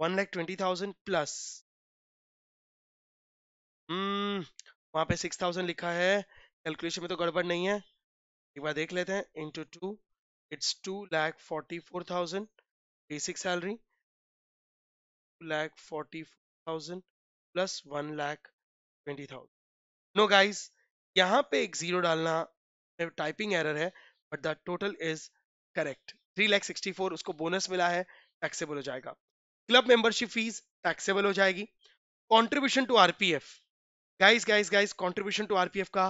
one lakh twenty thousand plus hmm, वहां पे सिक्स थाउजेंड लिखा है कैलकुलेशन में तो गड़बड़ नहीं है एक बार देख लेते हैं into two it's two lakh forty four thousand basic salary two lakh forty four thousand plus one lakh twenty thousand no guys यहाँ पे एक जीरो डालना टाइपिंग एरर है but the total is correct three lakh sixty four उसको बोनस मिला है taxable हो जाएगा क्लब मेंबरशिप फीस टैक्सेबल हो जाएगी contribution to RPF guys guys guys contribution to RPF का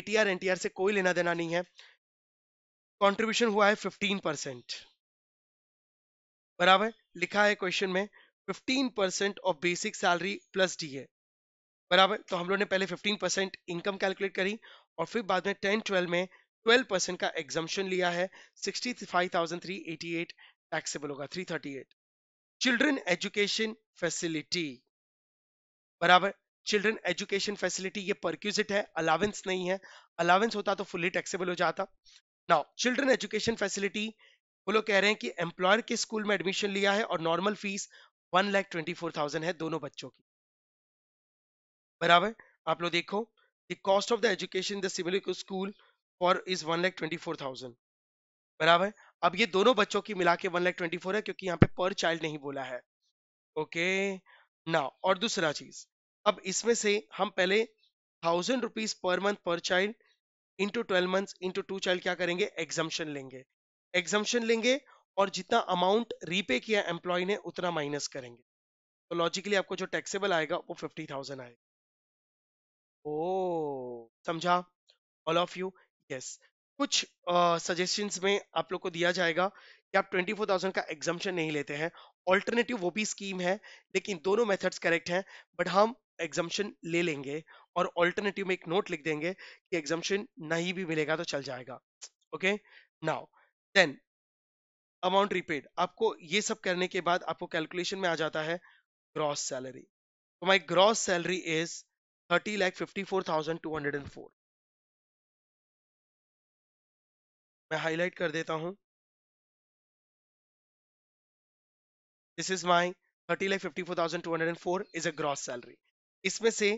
एटीआर एनटीआर से कोई लेना देना नहीं है कंट्रीब्यूशन हुआ है फिफ्टीन परसेंट बराबर लिखा है क्वेश्चन में fifteen percent of basic salary plus D है बराबर तो हम लोग ने पहले फिफ्टीन परसेंट इनकम कैलकुलेट करी और फिर बाद में टेन ट्वेल्व में 12 परसेंट का एग्जामेशन लिया है 65,388 टैक्सेबल होगा थ्री चिल्ड्रन एजुकेशन फैसिलिटी बराबर चिल्ड्रन एजुकेशन फैसिलिटी ये परक्यूजिट है अलावेंस नहीं है अलावेंस होता तो फुली टैक्सेबल हो जाता नाउ चिल्ड्रन एजुकेशन फैसिलिटी वो लोग कह रहे हैं कि एम्प्लॉयर के स्कूल में एडमिशन लिया है और normal fees one lakh twenty four thousand है दोनों बच्चों की बराबर आप लोग देखो the cost of the education the school for is one lakh twenty four thousand बराबर अब ये दोनों बच्चों की मिला के वन लैख ट्वेंटी फोर है क्योंकि यहाँ पे पर चाइल्ड नहीं बोला है ओके ना और दूसरा चीज अब इसमें से हम पहले thousand rupees per month per child into twelve month into two child क्या करेंगे एग्जामेशन लेंगे एग्जामेशन लेंगे और जितना अमाउंट रीपे किया एम्प्लॉय ने उतना माइनस करेंगे तो लॉजिकली आपको जो टैक्सेबल आएगा वो फिफ्टी थाउजेंड आएगा ओ oh, समझा ऑल ऑफ यू यस कुछ uh, में आप लोग को दिया जाएगा कि आप 24,000 का एग्जामेशन नहीं लेते हैं ऑल्टरनेटिव वो भी स्कीम है लेकिन दोनों मेथड्स करेक्ट हैं बट हम एग्जामेशन ले लेंगे और ऑल्टरनेटिव में एक नोट लिख देंगे कि एग्जामेशन नहीं भी मिलेगा तो चल जाएगा okay now then amount repaid आपको ये सब करने के बाद आपको कैलकुलेशन में आ जाता है ग्रॉस सैलरी तो my gross salary is thirty lakh fifty four thousand two hundred and four मैं हाईलाइट कर देता हूं this is my thirty like fifty four thousand two hundred and four is a gross salary इसमें से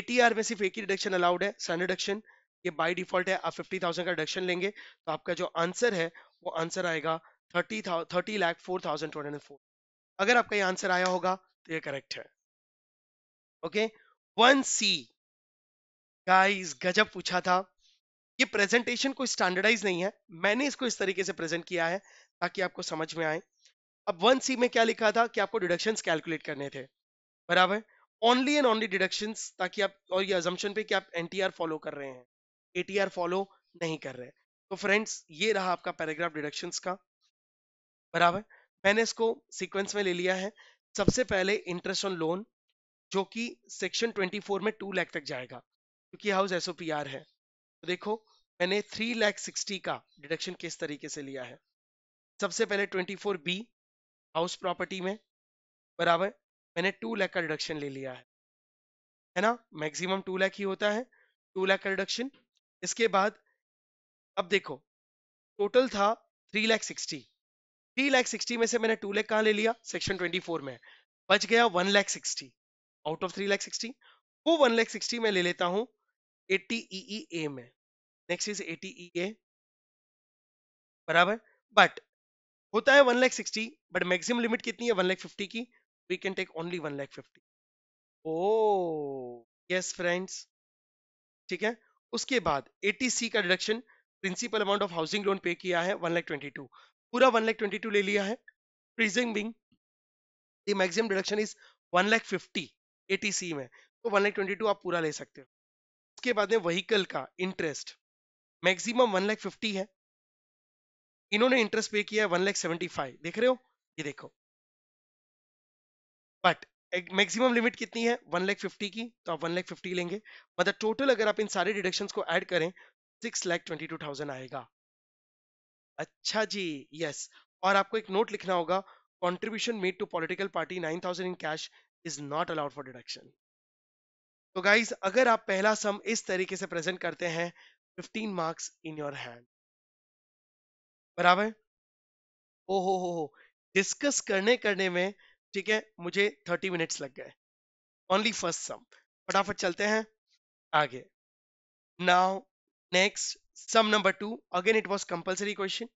ATR में सिर्फ एक ही डिडक्शन अलाउड है सन डिडक्शन ये बाय डिफॉल्ट है आप फिफ्टी थाउजेंड का डिडक्शन लेंगे तो आपका जो आंसर है वो आंसर आएगा thirty thirty lakh four thousand two hundred and four अगर आपका ये आंसर आया होगा तो ये करेक्ट है ओके वन सी गाइज गजब पूछा था ये प्रेजेंटेशन कोई स्टैंडर्डाइज नहीं है मैंने इसको इस तरीके से प्रेजेंट किया है ताकि आपको समझ में आए अब वन सी में क्या लिखा था कि आपको डिडक्शन कैलकुलेट करने थे बराबर ओनली एंड ओनली डिडक्शन ताकि आप और ये अजम्पन पे कि आप एन फॉलो कर रहे हैं ए फॉलो नहीं कर रहे तो फ्रेंड्स ये रहा आपका पैराग्राफ डिडक्शन का बराबर मैंने इसको सीक्वेंस में ले लिया है सबसे पहले इंटरेस्ट ऑन लोन जो कि सेक्शन 24 में 2 लाख तक जाएगा क्योंकि हाउस एसओपीआर है तो देखो मैंने थ्री लैख सिक्सटी का डिडक्शन किस तरीके से लिया है सबसे पहले twenty four B house property में बराबर मैंने टू लैख का डिडक्शन ले लिया है है ना मैक्सिमम टू लैख ही होता है टू लैख का डिडक्शन इसके बाद अब देखो टोटल था three lakh sixty three lakh sixty में से मैंने टू लैख कहाँ ले लिया सेक्शन ट्वेंटी फोर में बच गया one lakh sixty out of three lakh sixty वो वन लैख सिक्सटी में ले लेता हूँ E e में e होता है बट मैक्सिमम लिमिट कितनी है की we can take only yes friends ठीक है उसके बाद एटी सी का deduction principal amount of housing loan pay किया है वन लैख ट्वेंटी टू पूरा वन लैख ट्वेंटी टू ले लिया है reason being maximum deduction is one lakh fifty C में तो वन लैख ट्वेंटी टू आप पूरा ले सकते हो उसके बाद है व्हीकल का interest maximum one lakh fifty है इन्होंने इंटरेस्ट पे किया है वन लैख सेवेंटी फाइव देख रहे हो ये देखो बट मैक्सिमम लिमिट कितनी है वन लैख फिफ्टी की तो आप वन लैख फिफ्टी लेंगे मतलब टोटल अगर आप इन सारे डिडक्शन को एड करें six lakh twenty two thousand आएगा अच्छा जी यस और आपको एक नोट लिखना होगा contribution made to political party nine thousand in cash is not allowed for deduction तो गाइज अगर आप पहला सम इस तरीके से प्रेजेंट करते हैं 15 मार्क्स इन योर हैंड बराबर ओ हो हो हो डिस्कस करने करने में ठीक है मुझे 30 मिनट्स लग गए ओनली फर्स्ट सम फटाफट चलते हैं आगे now next sum number two again it was compulsory question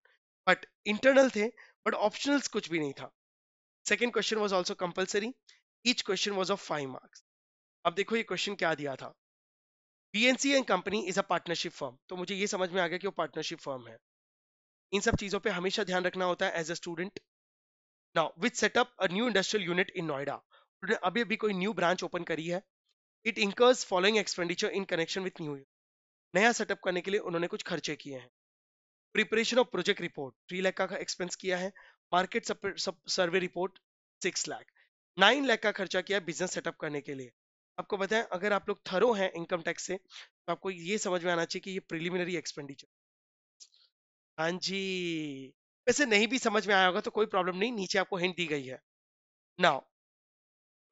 but internal थे बट ऑप्शनल्स कुछ भी नहीं था second question was also compulsory each question was of five marks अब देखो ये क्वेश्चन क्या दिया था BNC and company is a partnership firm तो मुझे ये समझ में आ गया कि वो पार्टनरशिप फर्म है इन सब चीजों पे हमेशा ध्यान रखना होता है as a student now which setup a new industrial unit in Noida अभी अभी कोई न्यू ब्रांच ओपन करी है it incurs following expenditure in connection with new नया सेटअप करने के लिए उन्होंने कुछ खर्चे किए हैं preparation of project report three lakh का एक्सपेंस किया है market survey report six lakh nine lakh का खर्चा किया है बिजनेस सेटअप करने के लिए आपको पता है अगर आप लोग थरो हैं इनकम टैक्स से तो आपको ये समझ में आना चाहिए कि ये प्रिलिमिनरी एक्सपेंडिचर हाँ जी वैसे नहीं भी समझ में आया होगा तो कोई प्रॉब्लम नहीं नीचे आपको हिंट दी गई है नाउ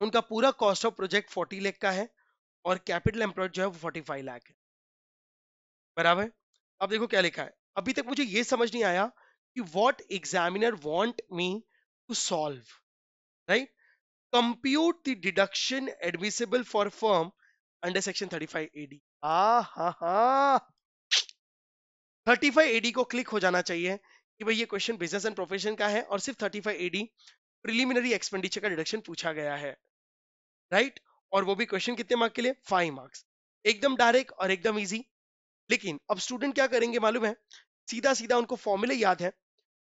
उनका पूरा cost of project forty lakh का है और कैपिटल एम्प्लॉयड जो है वो फोर्टी फाइव लाख है बराबर अब देखो क्या लिखा है अभी तक मुझे ये समझ नहीं आया कि what examiner want me to solve right compute the deduction admissible for firm under section 35 AD. Ah ha ha. 35 AD को क्लिक हो जाना चाहिए कि भाई ये क्वेश्चन बिजनेस एंड प्रोफेशन का है और सिर्फ 35 AD प्रिलिमिनरी एक्सपेंडिचर का डिडक्शन पूछा गया है राइट right? और वो भी क्वेश्चन कितने मार्क्स के लिए फाइव मार्क्स एकदम डायरेक्ट और एकदम इजी लेकिन अब स्टूडेंट क्या करेंगे मालूम है सीधा सीधा उनको फॉर्मूले याद है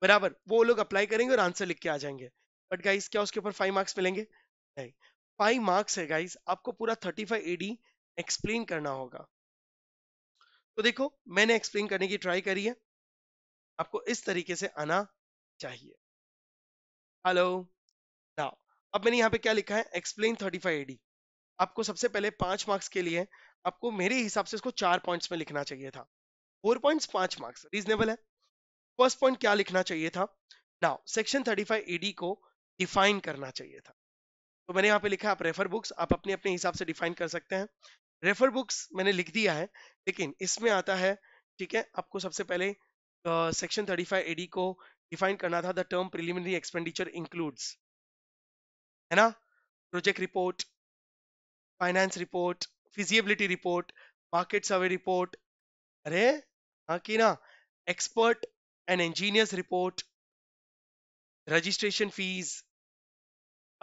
बराबर वो लोग अप्लाई करेंगे और आंसर लिख के आ जाएंगे बट गाइज क्या उसके ऊपर फाइव मार्क्स मिलेंगे नहीं फाइव मार्क्स है गाइज आपको पूरा थर्टी फाइव एडी एक्सप्लेन करना होगा तो देखो मैंने एक्सप्लेन करने की ट्राई करी है आपको इस तरीके से आना चाहिए हेलो नाउ अब मैंने यहाँ पे क्या लिखा है एक्सप्लेन थर्टी फाइव एडी आपको सबसे पहले पांच मार्क्स के लिए आपको मेरे हिसाब से इसको चार पॉइंट्स में लिखना चाहिए था फोर पॉइंट्स पांच मार्क्स रीजनेबल है फर्स्ट पॉइंट क्या लिखना चाहिए था now section thirty five AD को डिफाइन करना चाहिए था तो मैंने यहाँ पे लिखा आप रेफर बुक्स आप अपने अपने हिसाब से डिफाइन कर सकते हैं रेफर बुक्स मैंने लिख दिया है लेकिन इसमें आता है ठीक है आपको सबसे पहले सेक्शन थर्टी फाइव एडी को डिफाइन करना था the term preliminary expenditure includes है ना project report finance report feasibility report market survey report अरे हाँ कि ना expert and engineers report registration fees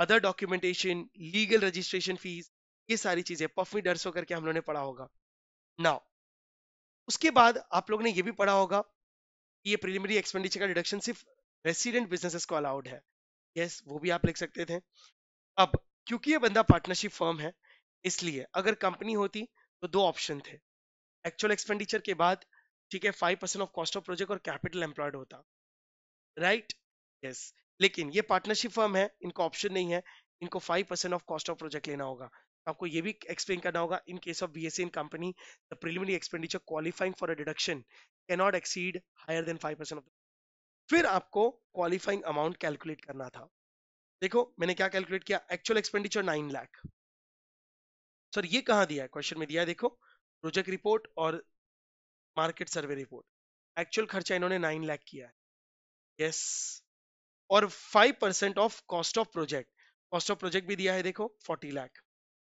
other documentation legal registration fees ये सारी चीजें पफी डरसो करके हम लोग ने पढ़ा होगा नाउ उसके बाद आप लोग ने ये भी पढ़ा होगा कि ये प्रिलिमिनरी एक्सपेंडिचर का डिडक्शन सिर्फ रेसिडेंट बिजनेसेस को अलाउड है यस yes, वो भी आप लिख सकते थे अब क्योंकि ये बंदा पार्टनरशिप फर्म है इसलिए अगर कंपनी होती तो दो ऑप्शन थे एक्चुअल एक्सपेंडिचर के बाद ठीक है five percent of cost of project और कैपिटल एम्प्लॉयड होता राइट right? Yes yes. लेकिन ये पार्टनरशिप फर्म है इनको ऑप्शन नहीं है इनको five percent of cost of project लेना होगा तो आपको ये भी एक्सप्लेन करना होगा in case of B S in company the preliminary expenditure qualifying for a deduction can not exceed higher than five percent of फिर आपको क्वालिफाइंग अमाउंट कैलकुलेट करना था देखो मैंने क्या कैलकुलेट किया actual expenditure nine lakh sir ये कहाँ दिया है क्वेश्चन में दिया है देखो प्रोजेक्ट रिपोर्ट और मार्केट सर्वे रिपोर्ट एक्चुअल खर्चा इन्होंने नाइन लाख किया है यस yes. और 5% percent of cost of project cost of project भी दिया है देखो फोर्टी लाख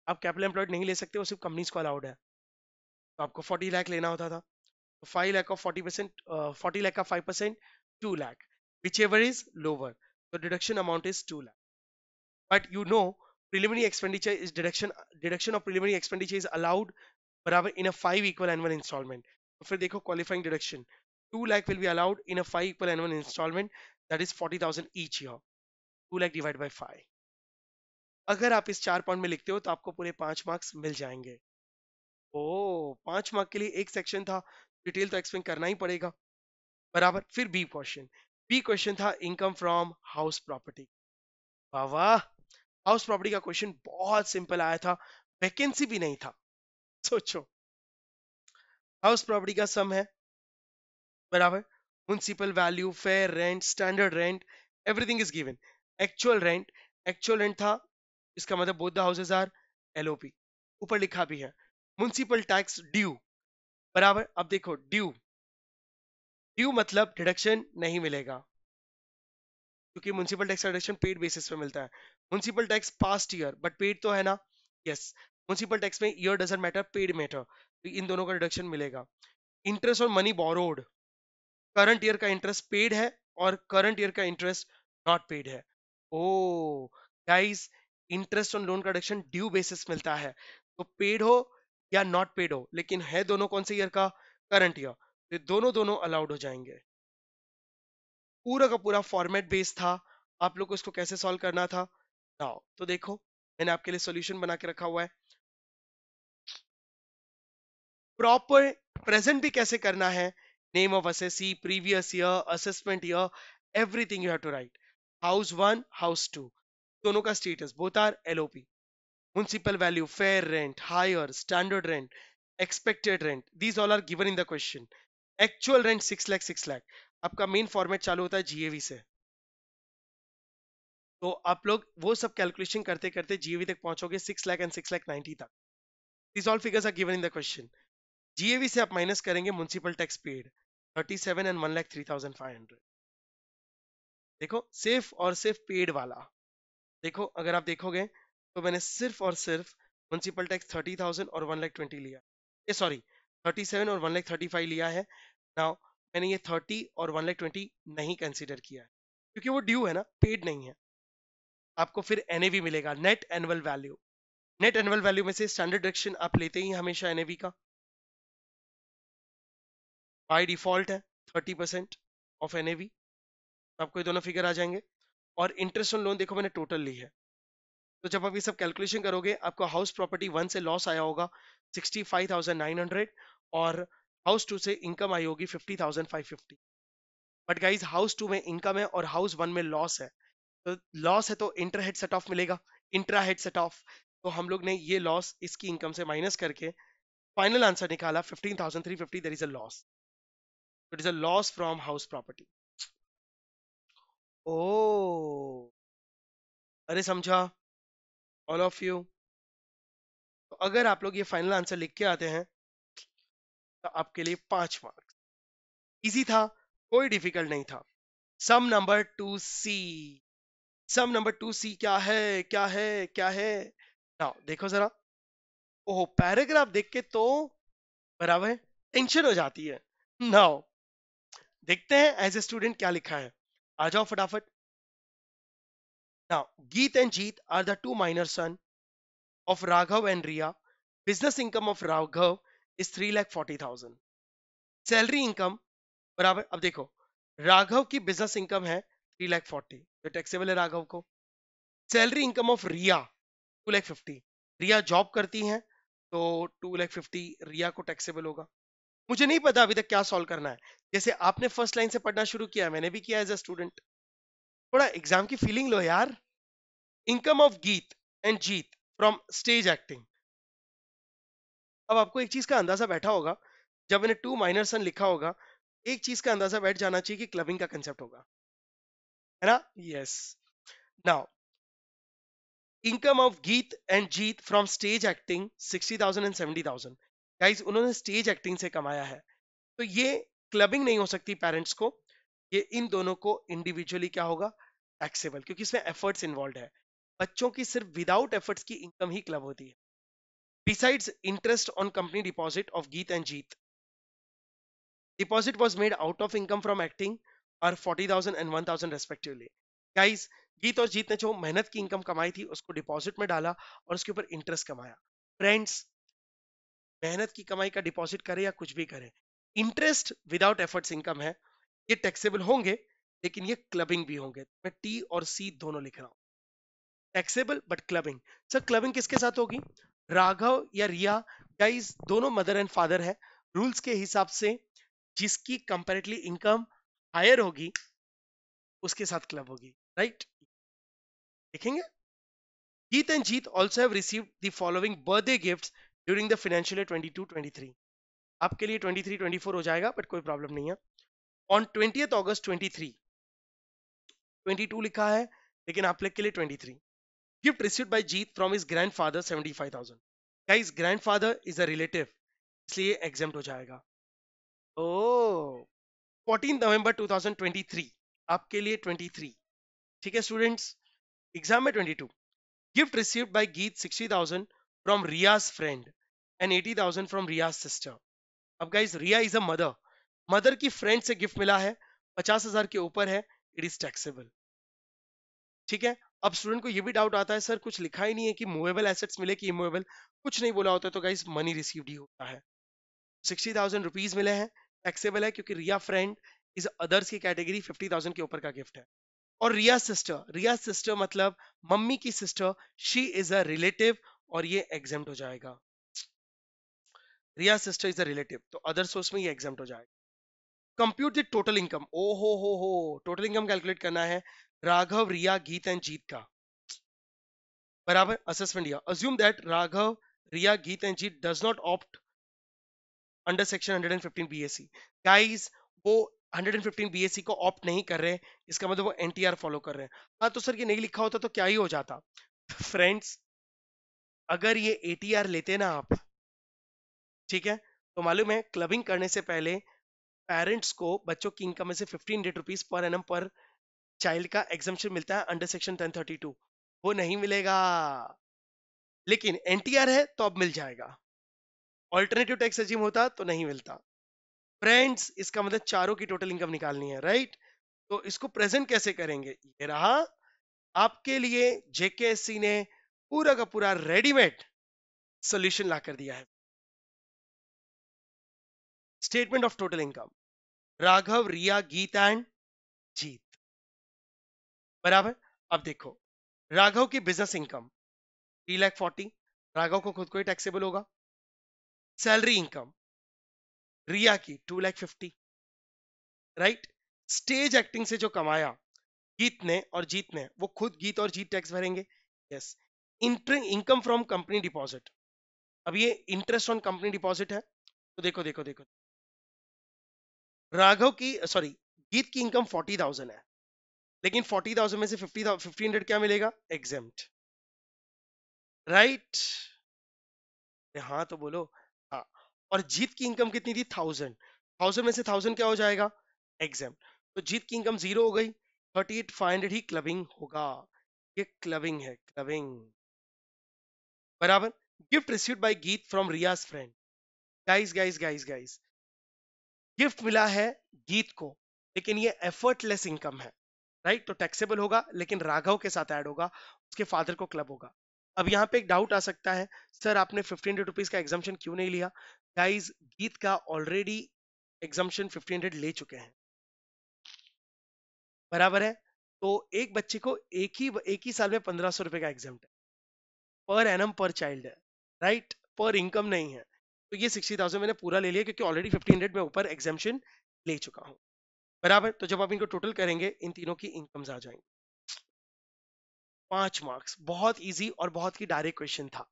आप कैपिटल एम्प्लॉयड नहीं ले सकते वो सिर्फ कंपनीज को अलाउड है तो आपको 40 लाख लेना होता था तो 5 lakh of 40 percent forty lakh का 5 percent two lakh whichever is lower तो deduction amount is two lakh but you know preliminary expenditure is deduction deduction of preliminary expenditure is allowed बराबर in a five equal annual instalment तो फिर देखो qualifying deduction two lakh will be allowed in a five equal annual instalment that is 40,000 each year. 2 lakh divide bye 5. अगर आप इस चार point में लिखते हो तो आपको पूरे पांच मार्क्स मिल जाएंगे ओ पांच मार्क के लिए एक सेक्शन था डिटेल तो एक्सप्लेन करना ही पड़ेगा बराबर फिर बी क्वेश्चन बी क्वेश्चन था इनकम फ्रॉम हाउस प्रॉपर्टी बाबा हाउस प्रॉपर्टी का क्वेश्चन बहुत सिंपल आया था वैकेंसी भी नहीं था सोचो हाउस प्रॉपर्टी का सम है बराबर municipal value fair rent standard rent everything is given actual rent actual rent था इसका मतलब both the houses are LOP ऊपर लिखा भी है municipal tax due बराबर अब देखो due Due मतलब deduction नहीं मिलेगा क्योंकि municipal tax deduction paid basis पे मिलता है municipal tax past year but paid तो है ना यस म्यूनसिपल टैक्स में year doesn't matter paid matter तो इन दोनों का डिडक्शन मिलेगा interest on money borrowed current year का इंटरेस्ट पेड है और करंट ईयर का इंटरेस्ट नॉट पेड है oh guys interest on loan का डिडक्शन ड्यू बेसिस मिलता है तो पेड हो या नॉट पेड हो लेकिन है दोनों कौन से ईयर का करंट ईयर तो दोनों दोनों अलाउड हो जाएंगे पूरा का पूरा फॉर्मेट बेस्ड था आप लोग को इसको कैसे सॉल्व करना था नाउ तो देखो मैंने आपके लिए सॉल्यूशन बना के रखा हुआ है प्रॉपर प्रेजेंट भी कैसे करना है name of assessee, previous year, assessment year, everything you have to write. House 1, house 2. dono ka status, both are LOP. Municipal value, fair rent, higher, standard rent, expected rent. These all are given in the question. Actual rent 6 lakh, 6 lakh. आपका main format चालू होता है GAV से तो आप लोग वो सब कैलकुलेशन करते करते जीएवी तक पहुंचोगे six lakh and six lakh ninety तक this all figures are given in the question GAV से आप माइनस करेंगे municipal tax paid thirty seven and one lakh three thousand five hundred देखो सिर्फ और सिर्फ पेड वाला देखो अगर आप देखोगे तो मैंने सिर्फ और सिर्फ म्यूनसिपल टैक्स थर्टी थाउजेंड और वन लैख ट्वेंटी लिया ये सॉरी थर्टी सेवन और वन लैख थर्टी फाइव लिया है नाउ मैंने ये थर्टी और वन लैख ट्वेंटी नहीं कंसिडर किया है क्योंकि वो ड्यू है ना पेड नहीं है आपको फिर एन मिलेगा net annual value net annual value में से स्टैंडर्ड डायरेक्शन आप लेते ही हमेशा एनएवी का बाई डिफॉल्ट है थर्टी परसेंट ऑफ एन आपको ये दोनों फिगर आ जाएंगे और इंटरेस्ट ऑन लोन देखो मैंने टोटल ली है तो जब आप ये सब कैलकुलेशन करोगे आपको हाउस प्रॉपर्टी वन से लॉस आया होगा 65,900 और हाउस टू से इनकम आई होगी 50,550 बट गाइज हाउस टू में इनकम है और हाउस वन में लॉस है तो लॉस है तो इंटर हेड सेट ऑफ मिलेगा इंट्रा हेड सेट ऑफ तो हम लोग ने ये लॉस इसकी इनकम से माइनस करके फाइनल आंसर निकाला fifteen thousand three fifty there is a loss it is a loss from house property oh अरे समझा ऑल ऑफ यू तो अगर आप लोग ये फाइनल आंसर लिख के आते हैं तो आपके लिए पांच मार्क्स इजी था कोई डिफिकल्ट नहीं था sum number two C sum number two C क्या है क्या है क्या है ना देखो जरा ओहो पैराग्राफ देख के तो बराबर टेंशन हो जाती है नाउ देखते हैं एज ए स्टूडेंट क्या लिखा है आ जाओ फटाफट ना Geet and Jeet are the two minor son of Raghav and Riya business income of Raghav is three lakh forty thousand salary income बराबर अब देखो राघव की बिजनेस इनकम है थ्री लैख फोर्टी जो टैक्सेबल है राघव को salary income of Riya two lakh fifty Riya job करती है तो टू लैख फिफ्टी रिया को टैक्सेबल होगा मुझे नहीं पता अभी तक क्या सॉल्व करना है जैसे आपने फर्स्ट लाइन से पढ़ना शुरू किया मैंने भी किया एज अ स्टूडेंट थोड़ा एग्जाम की फीलिंग लो यार income of Geet and Jeet from stage acting अब आपको एक चीज का अंदाजा बैठा होगा जब मैंने टू माइनर सन लिखा होगा एक चीज का अंदाजा बैठ जाना चाहिए कि क्लबिंग का कंसेप्ट होगा है ना yes now income of Geet and Jeet from stage acting sixty thousand and seventy thousand guys उन्होंने स्टेज एक्टिंग से कमाया है तो ये क्लबिंग नहीं हो सकती पेरेंट्स को ये इन दोनों को इंडिविजुअली क्या होगा टैक्सेबल क्योंकि इसमें एफर्ट्स इन्वॉल्व है बच्चों की सिर्फ विदाउट एफर्ट्स की इनकम ही क्लब होती है besides interest on company deposit of Geet and Jeet deposit was made out of income from acting और forty thousand and one thousand respectively guys Geet और जीत ने जो मेहनत की इनकम कमाई थी उसको डिपॉजिट में डाला और उसके ऊपर इंटरेस्ट कमाया फ्रेंड्स मेहनत की कमाई का डिपॉजिट करें या कुछ भी करें इंटरेस्ट विदाउट एफर्ट्स इनकम है ये टैक्सेबल होंगे लेकिन ये क्लबिंग भी होंगे मैं टी और सी दोनों लिख रहा हूँ taxable but clubbing sir clubbing किसके साथ होगी राघव या रिया गाइस दोनों मदर एंड फादर है रूल्स के हिसाब से जिसकी कंपेरेटिवली इनकम हायर होगी उसके साथ क्लब होगी राइट देखेंगे Geet and Jeet also have received the following birthday gifts during the financial year 22-23. आपके लिए 23, 24 हो जाएगा बट कोई प्रॉब्लम नहीं है ऑन ट्वेंटी अगस्त 23 22 लिखा है लेकिन आप लोग के लिए 23 three gift receive by Jeet from is grandfather seventy five thousand guys grandfather is a relative इसलिए एग्जेप्ट हो जाएगा ओ फोर्टीन नवंबर 2023 आपके लिए 23 ठीक है स्टूडेंट्स एग्जाम में 22 gift receive by Geet 60,000 from Riya's friend and 80,000 from Riya's sister अब guys Riya is a mother mother की फ्रेंड से गिफ्ट मिला है पचास हजार के ऊपर है इट इज टैक्सेबल ठीक है अब स्टूडेंट को ये भी डाउट आता है सर कुछ लिखा ही नहीं है कि मूवेबल एसेट्स मिले कि इमूवेबल कुछ नहीं बोला होता तो गाइज मनी रिसीव ही होता है सिक्सटी थाउजेंड रुपीज मिले हैं टैक्सेबल है क्योंकि रिया फ्रेंड इज अदर्स की कैटेगरी फिफ्टी थाउजेंड के ऊपर का गिफ्ट है और रिया सिस्टर रिया सिस्टर मतलब मम्मी की sister she is a relative और ये एग्जेम्ट हो जाएगा Riya sister is the relative तो अदर सोर्स में ये एग्जाम्ट हो जाएगा कंप्यूट द टोटल इनकम ओ हो हो हो टोटल इनकम कैलकुलेट करना है राघव रिया गीत एंड जीत का बराबर असेसमेंट या assume that Raghav Riya Geet and Jeet does not opt under section 115 BSC guys वो 115 बीएससी को ऑप्ट नहीं कर रहे इसका मतलब वो एनटीआर फॉलो कर रहे हैं हाँ तो सर ये नहीं लिखा होता तो क्या ही हो जाता फ्रेंड्स अगर ये एटीआर लेते ना आप ठीक है तो मालूम है क्लबिंग करने से पहले पेरेंट्स को बच्चों की इनकम में से फिफ्टीन हंड्रेड रुपीज पर एन पर चाइल्ड का एग्जामेशन मिलता है under section ten thirty two वो नहीं मिलेगा लेकिन एनटीआर है तो अब मिल जाएगा ऑल्टरनेटिव टैक्स रजीम होता तो नहीं मिलता फ्रेंड्स इसका मतलब चारों की टोटल इनकम निकालनी है राइट तो इसको प्रेजेंट कैसे करेंगे ये रहा आपके लिए जेके ने पूरा का पूरा रेडीमेड सोल्यूशन ला कर दिया है statement of total income Raghav Riya Geet and जीत बराबर अब देखो राघव की business income three lakh forty Raghav को खुद को ही टैक्सेबल होगा सैलरी इनकम रिया की two lakh fifty right stage acting से जो कमाया गीत ने और जीत ने वो खुद गीत और जीत टैक्स भरेंगे yes income from company deposit अब ये इंटरेस्ट ऑन कंपनी डिपॉजिट है तो देखो देखो देखो राघव की सॉरी गीत की इनकम फोर्टी थाउजेंड है लेकिन फोर्टी थाउजेंड में से फिफ्टी फिफ्टी हंड्रेड क्या मिलेगा एग्जाम राइट हाँ तो बोलो हाँ और जीत की इनकम कितनी थी थाउजेंड थाउजेंड में से थाउजेंड क्या हो जाएगा एग्जाम तो जीत की इनकम जीरो हो गई थर्टी एट फाइव हंड्रेड ही क्लबिंग होगा ये क्लबिंग है क्लबिंग बराबर gift received by Geet from Riya's friend guys guys guys guys gift मिला है गीत को लेकिन ये एफर्टलेस इनकम है राइट तो टैक्सेबल होगा लेकिन राघव के साथ ऐड होगा उसके फादर को क्लब होगा अब यहाँ पे एक डाउट आ सकता है सर आपने फिफ्टीन हंड्रेड रुपीज का एग्जामेशन क्यों नहीं लिया गाइज गीत का ऑलरेडी एग्जामेशन फिफ्टीन हंड्रेड ले चुके हैं बराबर है तो एक बच्चे को एक ही एक ही साल में पंद्रह सौ रुपए का एग्जाम पर एनम पर चाइल्ड है राइट पर इनकम नहीं है तो ये सिक्सटी थाउजेंड मैंने पूरा ले लिया क्योंकि ऑलरेडी फिफ्टी हंड्रेड में ऊपर एग्जामेशन ले चुका हूँ बराबर तो जब आप इनको टोटल करेंगे इन तीनों की इनकम आ जाएंगे पांच मार्क्स बहुत इजी और बहुत ही डायरेक्ट क्वेश्चन था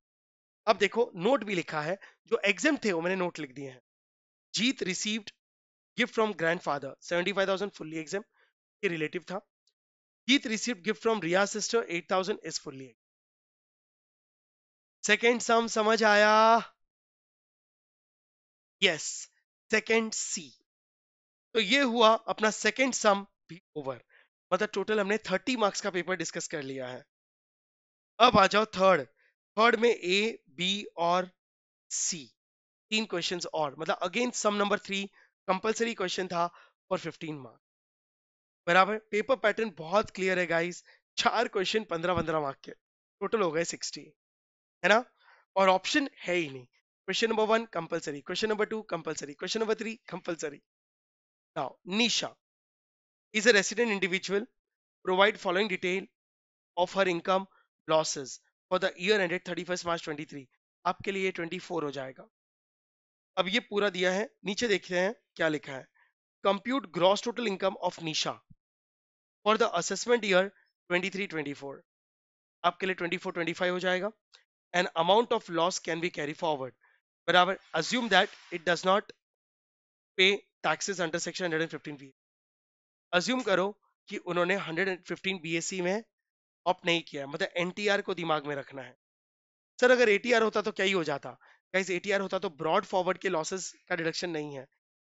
अब देखो नोट भी लिखा है जो एग्जाम थे वो मैंने नोट लिख दिए हैं Jeet received gift from grandfather 75000 fully exempt के रिलेटिव था Jeet received gift from Riya sister 8000 is fully second सम समझ आया यस सेकेंड सी तो ये हुआ अपना सेकेंड सम भी ओवर मतलब टोटल हमने थर्टी मार्क्स का पेपर डिस्कस कर लिया है अब आ जाओ थर्ड थर्ड में ए बी और सी तीन क्वेश्चंस और मतलब again sum number three compulsory question था और फिफ्टीन मार्क बराबर पेपर पैटर्न बहुत क्लियर है गाइस चार क्वेश्चन पंद्रह पंद्रह मार्क के टोटल हो गए सिक्सटी है ना और ऑप्शन है ही नहीं Question number one, compulsory. Question number two, compulsory. Question number three, compulsory. Now, Nisha is a resident individual. Provide following detail of her income losses for the year ended 31st March 23. आपके लिए 24 हो जाएगा अब ये पूरा दिया है नीचे देखते हैं क्या लिखा है compute gross total income of Nisha for the assessment year 23-24 आपके लिए 24-25 हो जाएगा an amount of loss can be carry forward बराबर assume that it does not pay taxes under section 115 B assume करो कि उन्होंने 115 BAC में ऑप्ट नहीं किया है मतलब एनटीआर को दिमाग में रखना है सर अगर एटीआर होता तो क्या ही हो जाता गाइस एटीआर होता तो ब्रॉड फॉरवर्ड के लॉसेस का डिडक्शन नहीं है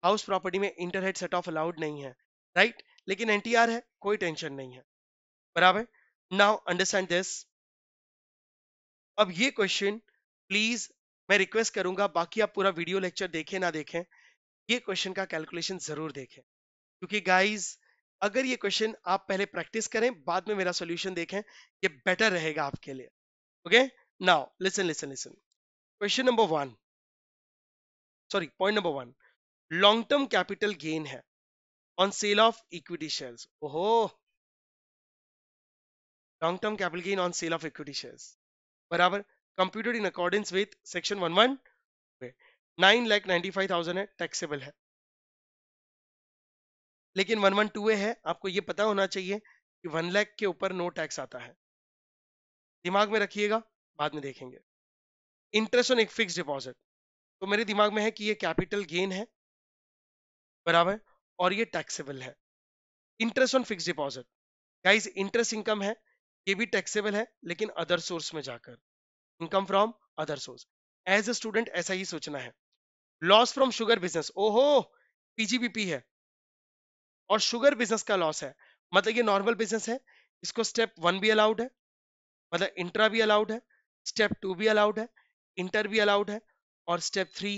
हाउस प्रॉपर्टी में इंटरहेड सेट ऑफ अलाउड नहीं है राइट right? लेकिन एनटीआर है कोई टेंशन नहीं है बराबर नाउ अंडरस्टैंड दिस अब ये क्वेश्चन प्लीज मैं रिक्वेस्ट करूंगा बाकी आप पूरा वीडियो लेक्चर देखें ना देखें ये क्वेश्चन का कैलकुलेशन जरूर देखें क्योंकि गाइज अगर ये क्वेश्चन आप पहले प्रैक्टिस करें बाद में मेरा सोल्यूशन देखें ये बेटर रहेगा आपके लिए okay now listen listen listen question number one sorry point number one long term capital gain है on sale of equity shares ओहो long term capital gain on sale of equity shares बराबर computed in according with section one one nine lakh ninety five thousand है taxable है लेकिन one one two ए है आपको ये पता होना चाहिए कि वन लैख के ऊपर नो टैक्स आता है दिमाग में रखिएगा बाद में देखेंगे इंटरेस्ट ऑन एक फिक्स डिपॉजिट तो मेरे दिमाग में है कि ये कैपिटल गेन है बराबर और ये टैक्सेबल है interest on fix deposit guys interest income है ये भी टैक्सेबल है लेकिन अदर सोर्स में जाकर income from other source as a student ऐसा ही सोचना है लॉस फ्रॉम शुगर बिजनेस ओहो पीजीबीपी है और शुगर बिजनेस का लॉस है मतलब ये नॉर्मल बिजनेस है इसको स्टेप वन भी अलाउड है मतलब इंट्रा भी अलाउड है स्टेप टू भी अलाउड है इंटर भी अलाउड है और स्टेप थ्री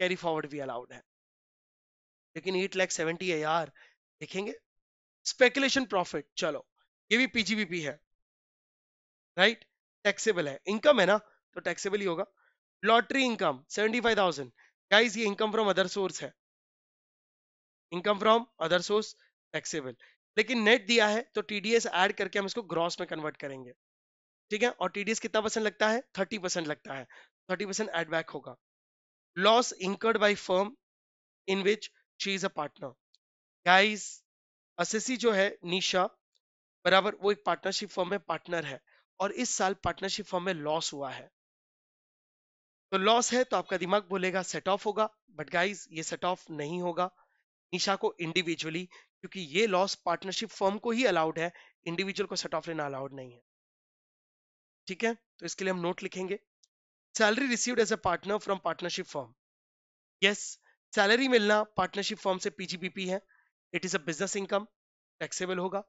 कैरी फॉरवर्ड भी अलाउड है लेकिन एट लैख सेवेंटी है यार देखेंगे स्पेकुलेशन प्रॉफिट चलो ये भी पीजीबीपी है राइट right? टैक्सेबल है इनकम है ना तो टैक्सेबल ही होगा lottery income seventy five thousand guys ये इनकम फ्रॉम अदर सोर्स है income from other source taxable लेकिन नेट दिया है तो टीडीएस ऐड करके हम इसको ग्रॉस में कन्वर्ट करेंगे ठीक है और टीडीएस कितना परसेंट लगता है थर्टी परसेंट लगता है थर्टी परसेंट एड बैक होगा loss incurred by firm in which she is a partner guys assessee जो है निशा बराबर वो एक पार्टनरशिप फर्म में पार्टनर है और इस साल पार्टनरशिप फॉर्म में लॉस हुआ है तो लॉस है तो आपका दिमाग बोलेगा सेट ऑफ होगा बट गाइज ये सेट ऑफ नहीं होगा निशा को इंडिविजुअली क्योंकि ये लॉस पार्टनरशिप फॉर्म को ही अलाउड है इंडिविजुअल को सेट ऑफ लेना अलाउड नहीं है ठीक है तो इसके लिए हम नोट लिखेंगे salary received as a partner from partnership form yes salary मिलना पार्टनरशिप फॉर्म से पीजीबीपी है it is a business income taxable होगा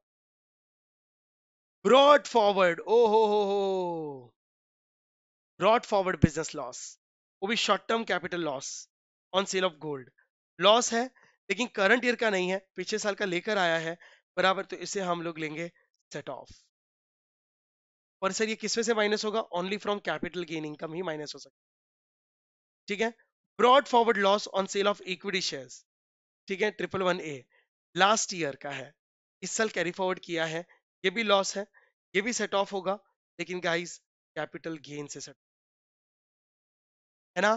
brought forward oh ho ho ho brought forward business loss वो भी short term capital loss on sale of gold loss है लेकिन current year का नहीं है पिछले साल का लेकर आया है बराबर तो इसे हम लोग लेंगे सेट ऑफ पर सर ये किसमें से माइनस होगा only from capital gain income ही माइनस हो सकता है ठीक है brought forward loss on sale of equity shares ठीक है triple one A last year का है इस साल कैरी फॉरवर्ड किया है ये भी लॉस है ये भी सेट ऑफ होगा लेकिन गाइस कैपिटल गेन से सेट है ना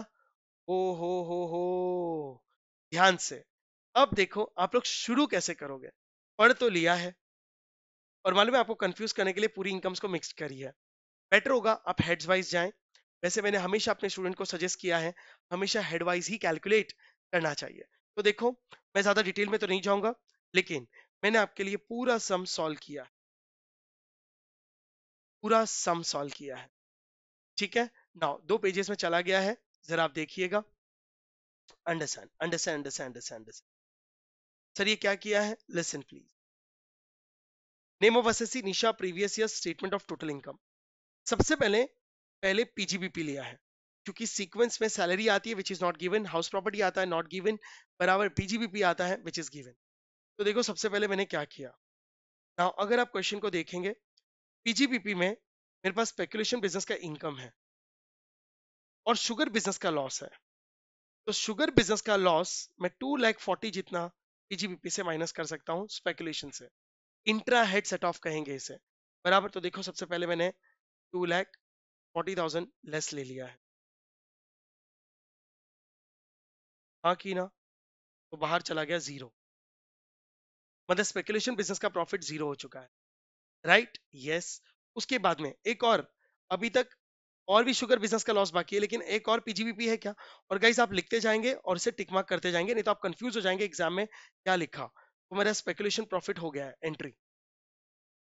ओ हो हो हो ध्यान से अब देखो आप लोग शुरू कैसे करोगे पढ़ तो लिया है और मालूम है आपको कंफ्यूज करने के लिए पूरी इनकम्स को मिक्स करी है बेटर होगा आप हेड्स वाइज जाएं वैसे मैंने हमेशा अपने स्टूडेंट को सजेस्ट किया है हमेशा हेड वाइज ही कैलकुलेट करना चाहिए तो देखो मैं ज्यादा डिटेल में तो नहीं जाऊंगा लेकिन मैंने आपके लिए पूरा सम सॉल्व किया पूरा सम सॉल्व किया है ठीक है नाउ दो पेजेस में चला गया है जरा आप देखिएगा understand understand understand understand sir ये क्या किया है listen please name of SSC Nisha previous year statement of total income सबसे पहले पहले पीजीबीपी लिया है क्योंकि सीक्वेंस में सैलरी आती है which is not given house property आता है नॉट गिवन बराबर पीजीबीपी आता है विच इज गिवन तो देखो सबसे पहले मैंने क्या किया नाउ अगर आप क्वेश्चन को देखेंगे पीजीपीपी में मेरे पास स्पेकुलेशन बिजनेस का इनकम है और शुगर बिजनेस का लॉस है तो शुगर बिजनेस का लॉस मैं टू लैख फोर्टी जितना पीजीबीपी से माइनस कर सकता हूँ स्पेकुलेशन से इंट्रा हेड सेट ऑफ कहेंगे इसे बराबर तो देखो सबसे पहले मैंने two lakh forty thousand less ले लिया है हाँ की ना तो बाहर चला गया जीरो मतलब स्पेकुलेशन बिजनेस का प्रॉफिट जीरो हो चुका है राइट right? Yes yes. उसके बाद में एक और अभी तक और भी शुगर बिजनेस का लॉस बाकी है लेकिन एक और पीजीबीपी है क्या और गाइस आप लिखते जाएंगे और इसे टिक मार्क करते जाएंगे नहीं तो आप कंफ्यूज हो जाएंगे एग्जाम में क्या लिखा तो मेरा स्पेकुलेशन प्रॉफिट हो गया है एंट्री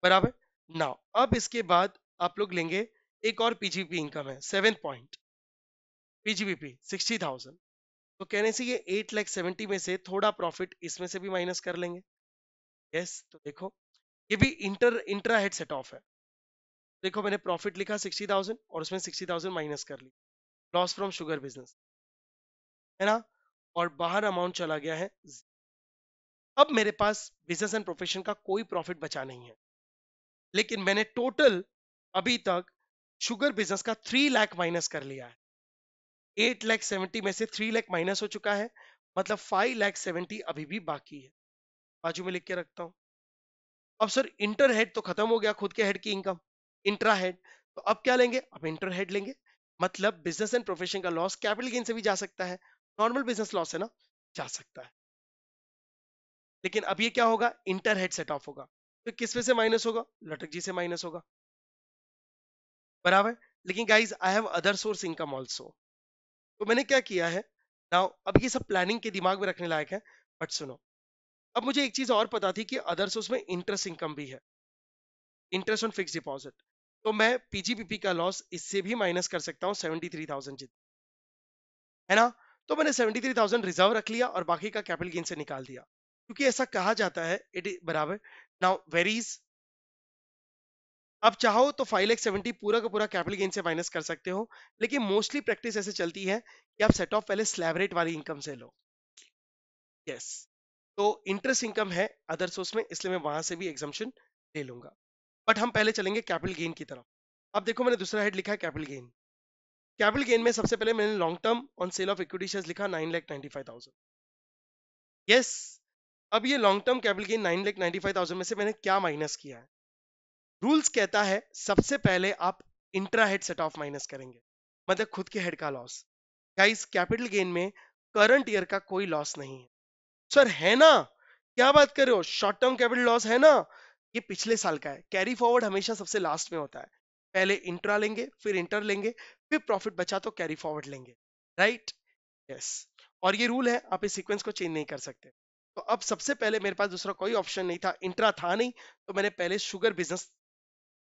बराबर ना अब इसके बाद आप लोग लेंगे एक और पीजीबीपी इनकम है seven point PGBP sixty thousand तो कहने से ये एट लैख सेवेंटी में से थोड़ा प्रॉफिट इसमें से भी माइनस कर लेंगे यस yes, तो देखो ये भी inter intra head set off है देखो मैंने प्रॉफिट लिखा सिक्सटी थाउजेंड और उसमें सिक्सटी थाउजेंड माइनस कर ली लॉस फ्रॉम शुगर बिजनेस है ना और बाहर अमाउंट चला गया है अब मेरे पास बिजनेस एंड प्रोफेशन का कोई प्रॉफिट बचा नहीं है लेकिन मैंने टोटल अभी तक शुगर बिजनेस का थ्री लाख माइनस कर लिया है एट लाख सेवेंटी में से थ्री लाख माइनस हो चुका है मतलब फाइव लाख सेवेंटी अभी भी बाकी है बाजू में लिख के रखता हूं अब सर इंटर हेड तो खत्म हो गया खुद के हेड की इनकम इंट्रा हेड तो अब क्या लेंगे अब इंटर हेड लेंगे मतलब बिजनेस एंड प्रोफेशन का लॉस कैपिटल गेन से भी जा सकता है नॉर्मल बिजनेस लॉस है ना जा सकता है लेकिन अब ये क्या होगा इंटर हेड सेट ऑफ होगा तो किस वे से माइनस होगा लटक जी से माइनस होगा बराबर लेकिन guys I have other source income also तो मैंने क्या किया है नाउ अब ये सब प्लानिंग के दिमाग में रखने लायक है बट सुनो अब मुझे एक चीज और पता थी कि अदर्स उसमें इंटरेस्ट इनकम भी है इंटरेस्ट ऑन फिक्स डिपॉजिट तो मैं पीजीपीपी का लॉस इससे भी माइनस कर सकता हूँ सेवेंटी थ्री थाउजेंड जितना है ना तो मैंने सेवेंटी थ्री थाउजेंड रिजर्व रख लिया और बाकी का कैपिटल गेन से निकाल दिया क्योंकि ऐसा कहा जाता है इट इज बराबर नाउ वेरीज अब चाहो तो फाइव एक्स सेवेंटी पूरा का पूरा कैपिटल गेन से माइनस कर सकते हो लेकिन मोस्टली प्रैक्टिस ऐसे चलती है कि आप सेट ऑफ पहले स्लैब रेट वाली इनकम से लो यस yes. तो इंटरेस्ट इनकम है अदर सोर्स में इसलिए मैं वहां से भी एग्जामेशन ले लूंगा बट हम पहले चलेंगे कैपिटल गेन की तरफ अब देखो मैंने दूसरा हेड लिखा है कैपिटल गेन कैपिटल गेन में सबसे पहले मैंने long term on sale of equity share लिखा nine lakh ninety five thousand yes अब ये long term capital gain nine lakh ninety five thousand में से मैंने क्या माइनस किया है रूल्स कहता है सबसे पहले आप intra head set off minus करेंगे मतलब खुद के हेड का लॉस गाइस कैपिटल गेन में करंट ईयर का कोई लॉस नहीं है सर है ना क्या बात कर रहे हो शॉर्ट टर्म कैपिटल लॉस है ना ये पिछले साल का है कैरी फॉरवर्ड हमेशा सबसे लास्ट में होता है पहले इंट्रा लेंगे फिर इंटर लेंगे फिर प्रॉफिट बचा तो कैरी फॉरवर्ड लेंगे राइट यस और ये रूल है आप इस सीक्वेंस को चेंज नहीं कर सकते तो अब सबसे पहले मेरे पास दूसरा कोई ऑप्शन नहीं था इंट्रा था नहीं तो मैंने पहले शुगर बिजनेस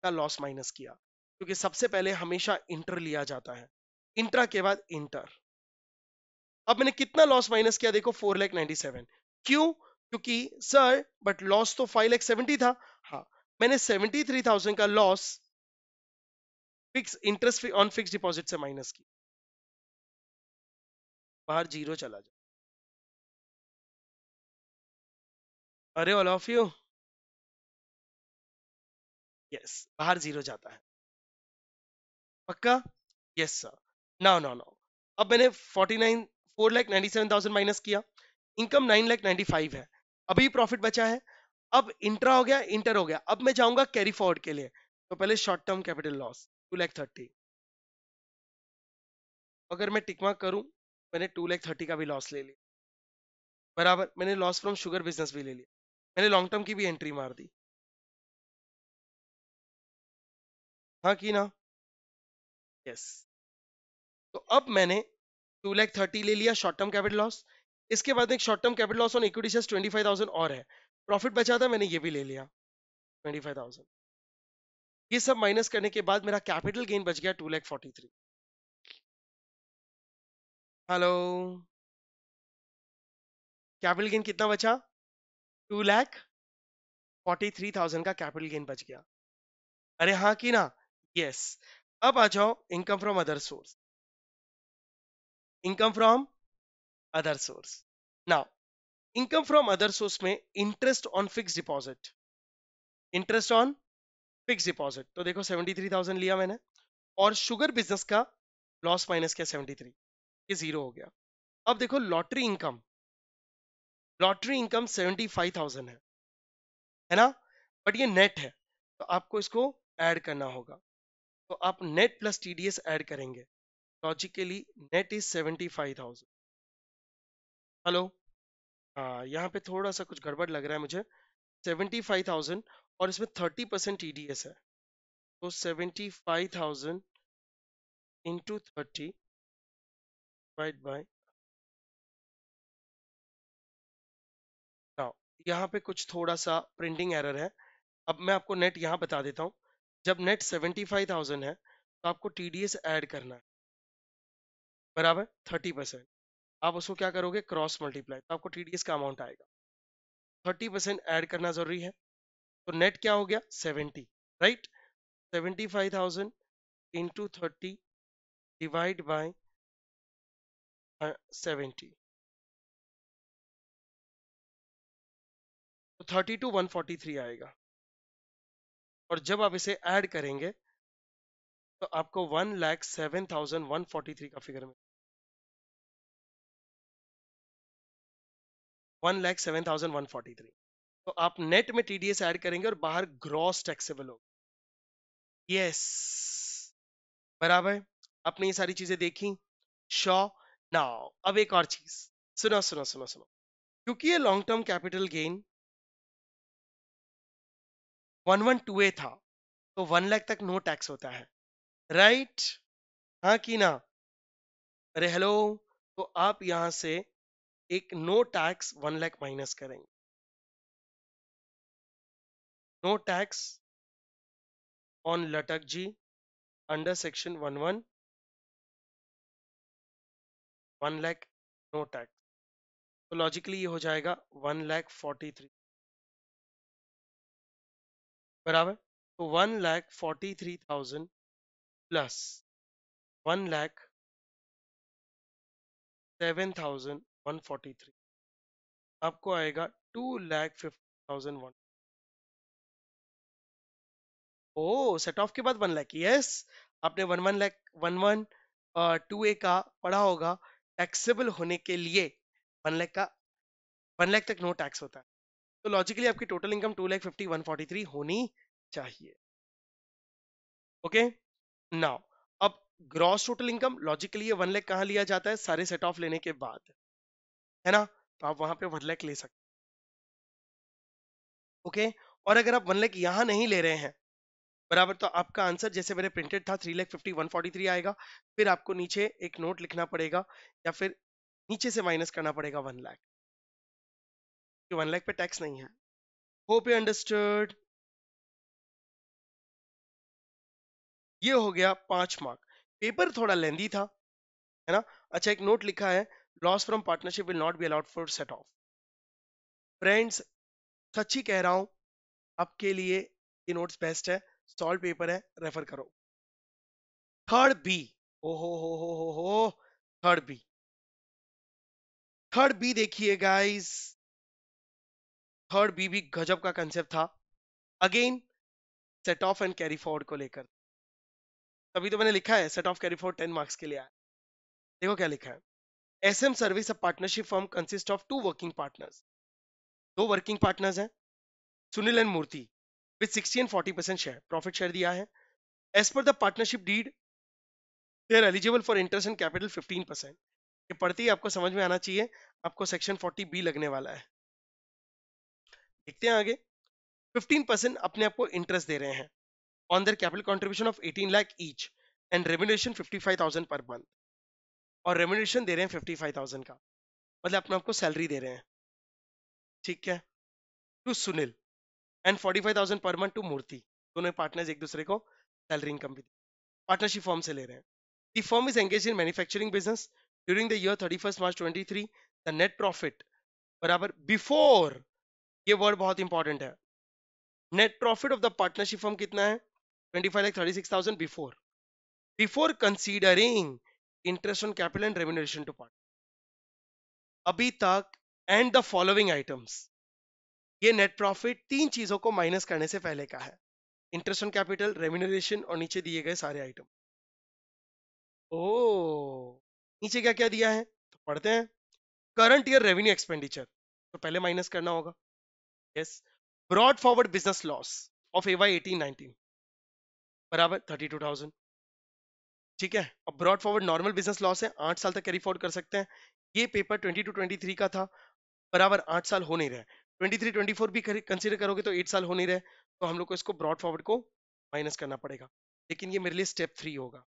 का लॉस माइनस किया क्योंकि सबसे पहले हमेशा इंटर लिया जाता है इंट्रा के बाद इंटर अब मैंने कितना लॉस माइनस किया देखो फोर लैख नाइनटी सेवन क्यों क्योंकि सर बट लॉस तो फाइव लैख सेवेंटी था हाँ मैंने सेवेंटी थ्री थाउजेंड का loss fix interest on fix deposit से माइनस की बाहर जीरो चला जाए अरे ऑल ऑफ यू यस बाहर जीरो जाता है पक्का yes sir now now now अब मैंने forty nine four lakh ninety seven thousand minus किया income nine lakh ninety five है अभी प्रॉफिट बचा है अब इंट्रा हो गया इंटर हो गया अब मैं जाऊंगा कैरी फॉरवर्ड के लिए तो पहले short term capital loss two lakh thirty अगर मैं टिकमा करूं मैंने टू लैख थर्टी का भी लॉस ले लिया बराबर मैंने लॉस फ्रॉम शुगर बिजनेस भी ले लिया मैंने लॉन्ग टर्म की भी एंट्री मार दी हाँ की ना यस तो अब मैंने टू लैख थर्टी ले लिया शॉर्ट टर्म कैपिटल लॉस इसके बाद एक short term capital loss on equity share twenty five और है प्रॉफिट बचा था मैंने ये भी ले लिया ट्वेंटी ये सब माइनस करने के बाद मेरा कैपिटल गेन बच गया two lakh forty three hello capital gain कितना बचा two lakh forty three thousand का कैपिटल गेन बच गया अरे हाँ कि ना यस yes. अब आ जाओ income from other source income from other source now income from other source में interest on fix deposit interest on fix deposit तो देखो 73,000 लिया मैंने और शुगर बिजनेस का लॉस माइनस किया 73, ये जीरो हो गया. अब देखो लॉटरी इनकम, लॉटरी इनकम 75,000 है, है ना? बट ये नेट है, तो आपको इसको ऐड करना होगा. तो आप नेट प्लस टीडीएस ऐड करेंगे. Logically net is 75,000. हेलो हाँ यहाँ पे थोड़ा सा कुछ गड़बड़ लग रहा है मुझे सेवेंटी फाइव थाउजेंड और इसमें thirty percent T D S है तो seventy five thousand into thirty divide by यहाँ पे कुछ थोड़ा सा प्रिंटिंग एरर है अब मैं आपको नेट यहाँ बता देता हूँ जब नेट सेवेंटी फाइव थाउजेंड है तो आपको टी डी एस ऐड करना है बराबर थर्टी परसेंट आप उसको क्या करोगे क्रॉस मल्टीप्लाई तो आपको टीडीएस का अमाउंट आएगा थर्टी परसेंट एड करना जरूरी है तो नेट क्या हो गया seventy right seventy five thousand into thirty divide by seventy तो thirty two one forty three आएगा और जब आप इसे ऐड करेंगे तो आपको one lakh seven thousand one forty three का फिगर मिलेगा one lakh seven thousand one forty three तो आप नेट में टीडीएस ऐड करेंगे और बाहर ग्रॉस टैक्सेबल होगा यस बराबर आपने ये सारी चीजें देखी शॉ नाउ अब एक और चीज सुनो सुनो सुनो सुनो क्योंकि ये long term capital gain one one two A था तो वन लैख तक नो टैक्स होता है राइट right? हाँ कि ना अरे हेलो तो आप यहां से एक no tax one lakh minus करेंगे नो टैक्स ऑन लटक जी under section one one one lakh no tax तो लॉजिकली ये हो जाएगा वन लैख फोर्टी थ्री बराबर तो one lakh forty three thousand plus one lakh seven thousand 143 आपको आएगा two lakh fifty thousand one ओ सेट ऑफ के बाद वन लैख यस आपने one one lakh one one two A का पढ़ा होगा टैक्सेबल होने के लिए वन लैख का वन लैख तक नो टैक्स होता है तो लॉजिकली आपकी total income two lakh fifty one forty three होनी चाहिए ओके okay? नाउ अब ग्रॉस टोटल इनकम लॉजिकली ये वन लैख कहाँ लिया जाता है सारे सेट ऑफ लेने के बाद है ना तो आप वहां पे वन लैख ले सकते ओके और अगर आप वन लैख यहाँ नहीं ले रहे हैं बराबर तो आपका आंसर जैसे मैंने प्रिंटेड था three lakh fifty one forty three आएगा फिर आपको नीचे एक नोट लिखना पड़ेगा या फिर नीचे से माइनस करना पड़ेगा वन लैख कि वन लैख पे टैक्स नहीं है होप यू अंडरस्टूड ये हो गया पांच मार्क पेपर थोड़ा लेंदी था है ना अच्छा एक नोट लिखा है loss from partnership will not be allowed for set off friends सच्ची कह रहा हूं आपके लिए ये नोट्स बेस्ट है सॉल्व पेपर है रेफर करो थर्ड बी ओ हो हो हो हो हो थर्ड बी थर्ड बी देखिए गाइस थर्ड बी भी गजब का कंसेप्ट था again set off and carry forward को लेकर तभी तो मैंने लिखा है set off carry forward ten marks के लिए आया देखो क्या लिखा है SM service partnership firm consist of two working partners दो वर्किंग पार्टनर्स हैं Sunil and Murthy with sixty and forty percent share profit share दिया है as per the partnership deed they are eligible for interest and capital fifteen percent ये पढ़ते ही आपको समझ में आना चाहिए आपको सेक्शन फोर्टी बी लगने वाला है देखते हैं आगे फिफ्टीन परसेंट अपने आपको इंटरेस्ट दे रहे हैं on their capital contribution of eighteen lakh each and remuneration fifty five thousand per month और रेमोनेशन दे रहे हैं फिफ्टी फाइव थाउजेंड का मतलब अपने आपको सैलरी दे रहे हैं ठीक है to Sunil and forty five thousand per month to Murthy दोनों पार्टनर्स एक दूसरे को सैलरी इनकम भी पार्टनरशिप फॉर्म से ले रहे हैं the form is engage in manufacturing business during the year thirty first March twenty three the net profit बराबर बिफोर ये वर्ड बहुत इंपॉर्टेंट है net profit of the partnership form कितना है twenty five lakh thirty six thousand before before कंसीडरिंग interest on capital and remuneration to part अभी तक and the following items ये net profit तीन चीजों को माइनस करने से पहले का है इंटरेस्ट ऑन कैपिटल रेम्यूनरेशन और नीचे दिए गए सारे आइटम ओ नीचे क्या क्या दिया है तो पढ़ते हैं करंट ईयर रेवेन्यू एक्सपेंडिचर तो पहले माइनस करना होगा yes brought forward business loss of AY eighteen nineteen बराबर थर्टी टू थाउजेंड ठीक है अब brought forward normal business loss है आठ साल तक कैरी फॉर्ड कर सकते हैं ये paper twenty two twenty three का था बराबर आठ साल हो नहीं रहा है ट्वेंटी थ्री ट्वेंटी फोर भी कंसिडर करोगे तो एट साल हो नहीं रहे तो हम लोग को इसको ब्रॉड फॉरवर्ड को माइनस करना पड़ेगा लेकिन ये मेरे लिए स्टेप थ्री होगा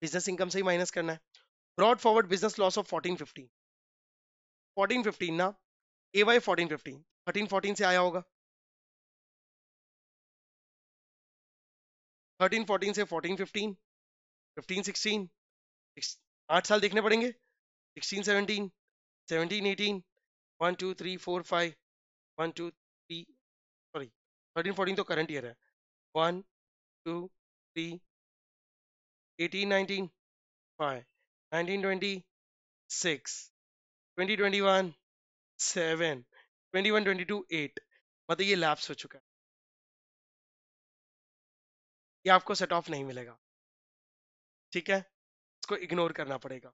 बिजनेस इनकम से ही माइनस करना है brought forward business loss of fourteen fifty fourteen fifteen ना A Y fourteen fifteen thirteen fourteen से आया होगा थर्टीन फोर्टीन से फोर्टीन फिफ्टीन फिफ्टीन सिक्सटीन आठ साल देखने पड़ेंगे sixteen seventeen seventeen eighteen one two three four five one two three sorry thirteen fourteen तो करंट ईयर है one two three eighteen nineteen five nineteen twenty six twenty twenty one seven twenty one twenty two eight मतलब ये lapse हो चुका है ये आपको set off नहीं मिलेगा ठीक है इसको इग्नोर करना पड़ेगा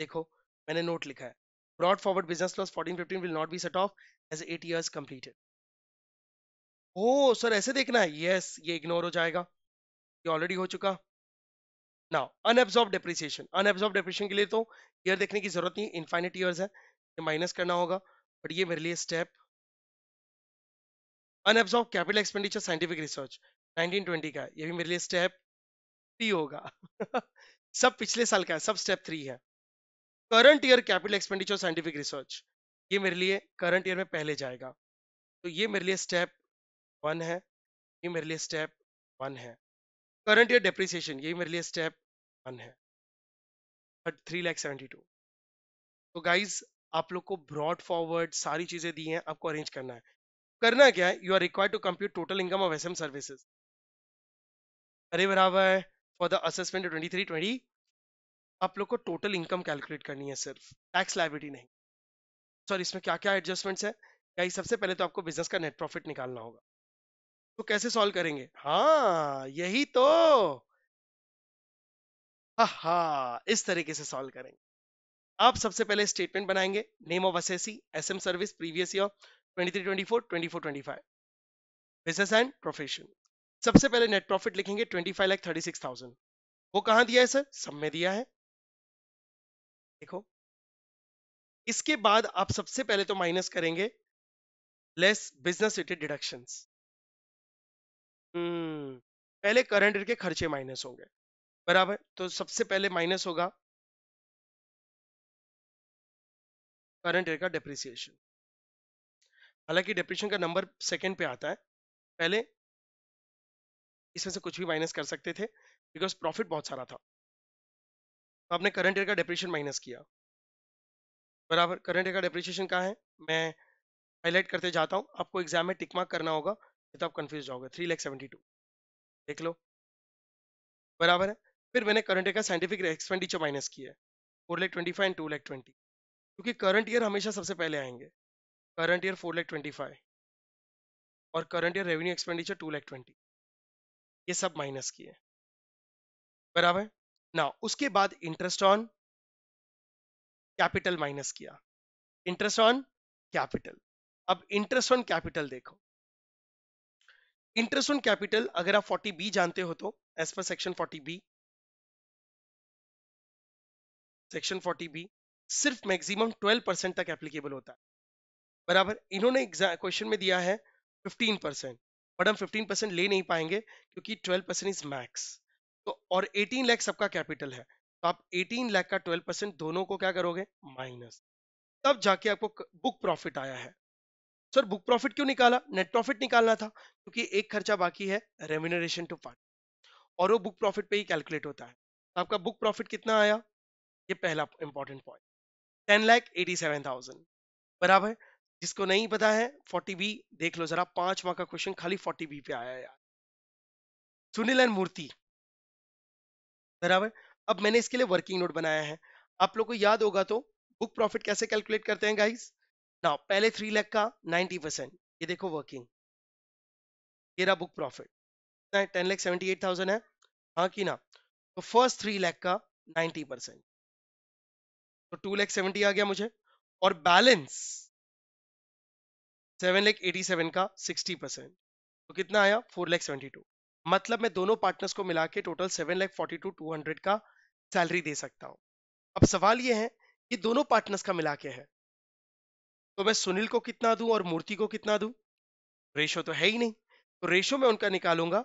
देखो मैंने नोट लिखा है brought forward business loss 14 15 will not be set off as eight years completed oh sir ऐसे देखना है यस yes, ये इग्नोर हो जाएगा ये ऑलरेडी हो चुका now unabsorbed depreciation unabsorbed depreciation के लिए तो ईयर देखने की जरूरत नहीं इनफाइनिट ईयर्स है ये माइनस करना होगा बट ये मेरे लिए step unabsorbed capital expenditure scientific research 1920 का ये भी मेरे लिए स्टेप थ्री होगा *laughs* सब पिछले साल का है सब स्टेप थ्री है current year capital expenditure scientific research ये मेरे लिए करंट ईयर में पहले जाएगा तो ये मेरे लिए स्टेप वन है ये मेरे लिए स्टेप वन है करंट ईयर डेप्रिसिएशन ये मेरे लिए स्टेप वन है but three lakh seventy two तो गाइज आप लोग को ब्रॉड फॉरवर्ड सारी चीजें दी हैं आपको अरेंज करना है करना क्या है you are required to compute total income of S M services अरे बराबर for the assessment twenty three twenty आप लोग को टोटल इनकम कैलकुलेट करनी है सिर्फ टैक्स लाइबिलिटी नहीं सॉरी इसमें क्या क्या एडजस्टमेंट्स है गाइस सबसे पहले तो आपको बिजनेस का नेट प्रॉफिट निकालना होगा तो कैसे सॉल्व करेंगे हाँ यही तो हा इस तरीके से सॉल्व करेंगे आप सबसे पहले स्टेटमेंट बनाएंगे name of assessee S M service previous year 2324 2425 business and profession सबसे पहले नेट प्रॉफिट लिखेंगे twenty five lakh thirty six thousand वो कहां दिया है सर सब में दिया है देखो इसके बाद आप सबसे पहले तो माइनस करेंगे लेस बिजनेस रिलेटेड डिडक्शन पहले करंट के खर्चे माइनस होंगे बराबर तो सबसे पहले माइनस होगा करंट का डेप्रिसिएशन हालांकि डेप्रिशन का नंबर सेकंड पे आता है पहले इसमें से कुछ भी माइनस कर सकते थे बिकॉज प्रॉफिट बहुत सारा था तो आपने करंट ईयर का डिप्रेशन माइनस किया बराबर करंट ईयर का डेप्रिशिएशन कहाँ है मैं हाईलाइट करते जाता हूँ आपको एग्जाम में टिक मार्क करना होगा तो आप कन्फ्यूज जाओगे थ्री लैख सेवेंटी टू देख लो बराबर है फिर मैंने करंट ईयर का साइंटिफिक एक्सपेंडिचर माइनस किया है four lakh twenty five and two lakh twenty क्योंकि करंट ईयर हमेशा सबसे पहले आएंगे current year four lakh twenty five और current year revenue expenditure two lakh twenty ये सब माइनस किए बराबर ना उसके बाद इंटरेस्ट ऑन कैपिटल माइनस किया इंटरेस्ट ऑन कैपिटल अब इंटरेस्ट ऑन कैपिटल देखो इंटरेस्ट ऑन कैपिटल अगर आप 40 बी जानते हो तो as per section 40 B section 40 B सिर्फ मैक्सिमम 12 परसेंट तक एप्लीकेबल होता है बराबर इन्होंने क्वेश्चन में दिया है 15 परसेंट बट हम 15% परसेंट ले नहीं पाएंगे क्योंकि 12% परसेंट इज मैक्स तो और 18 लाख सबका कैपिटल है तो आप 18 लाख का 12% परसेंट दोनों को क्या करोगे माइनस तब जाके आपको बुक प्रॉफिट आया है सर बुक प्रॉफिट क्यों निकाला नेट प्रॉफिट निकालना था क्योंकि एक खर्चा बाकी है रेम्यूनरेशन टू पार्ट और वो बुक प्रॉफिट पे ही कैलकुलेट होता है तो आपका बुक प्रॉफिट कितना आया ये पहला important point ten lakh eighty seven thousand बराबर जिसको नहीं पता है बी देख लो जरा पांच पांचवा का क्वेश्चन खाली बी पे आया यार सुनील एंड मूर्ति बराबर अब मैंने इसके लिए वर्किंग नोट बनाया है आप लोग को याद होगा तो बुक प्रॉफिट कैसे कैलकुलेट करते हैं गाइस ना पहले थ्री लैख का नाइनटी परसेंट ये देखो वर्किंग ये रहा book profit ten lakh seventy eight thousand है हाँ कि ना तो फर्स्ट थ्री लैख का नाइनटी परसेंट तो टू लैख सेवेंटी आ गया मुझे और balance seven lakh eighty seven का सिक्सटी परसेंट तो कितना आया फोर लैख सेवेंटी टू मतलब मैं दोनों पार्टनर्स को मिला के total seven lakh forty two two hundred का सैलरी दे सकता हूँ अब सवाल ये है ये दोनों पार्टनर्स का मिला के है तो मैं सुनील को कितना दूं और मूर्ति को कितना दूं रेशो तो है ही नहीं तो रेशो में उनका निकालूंगा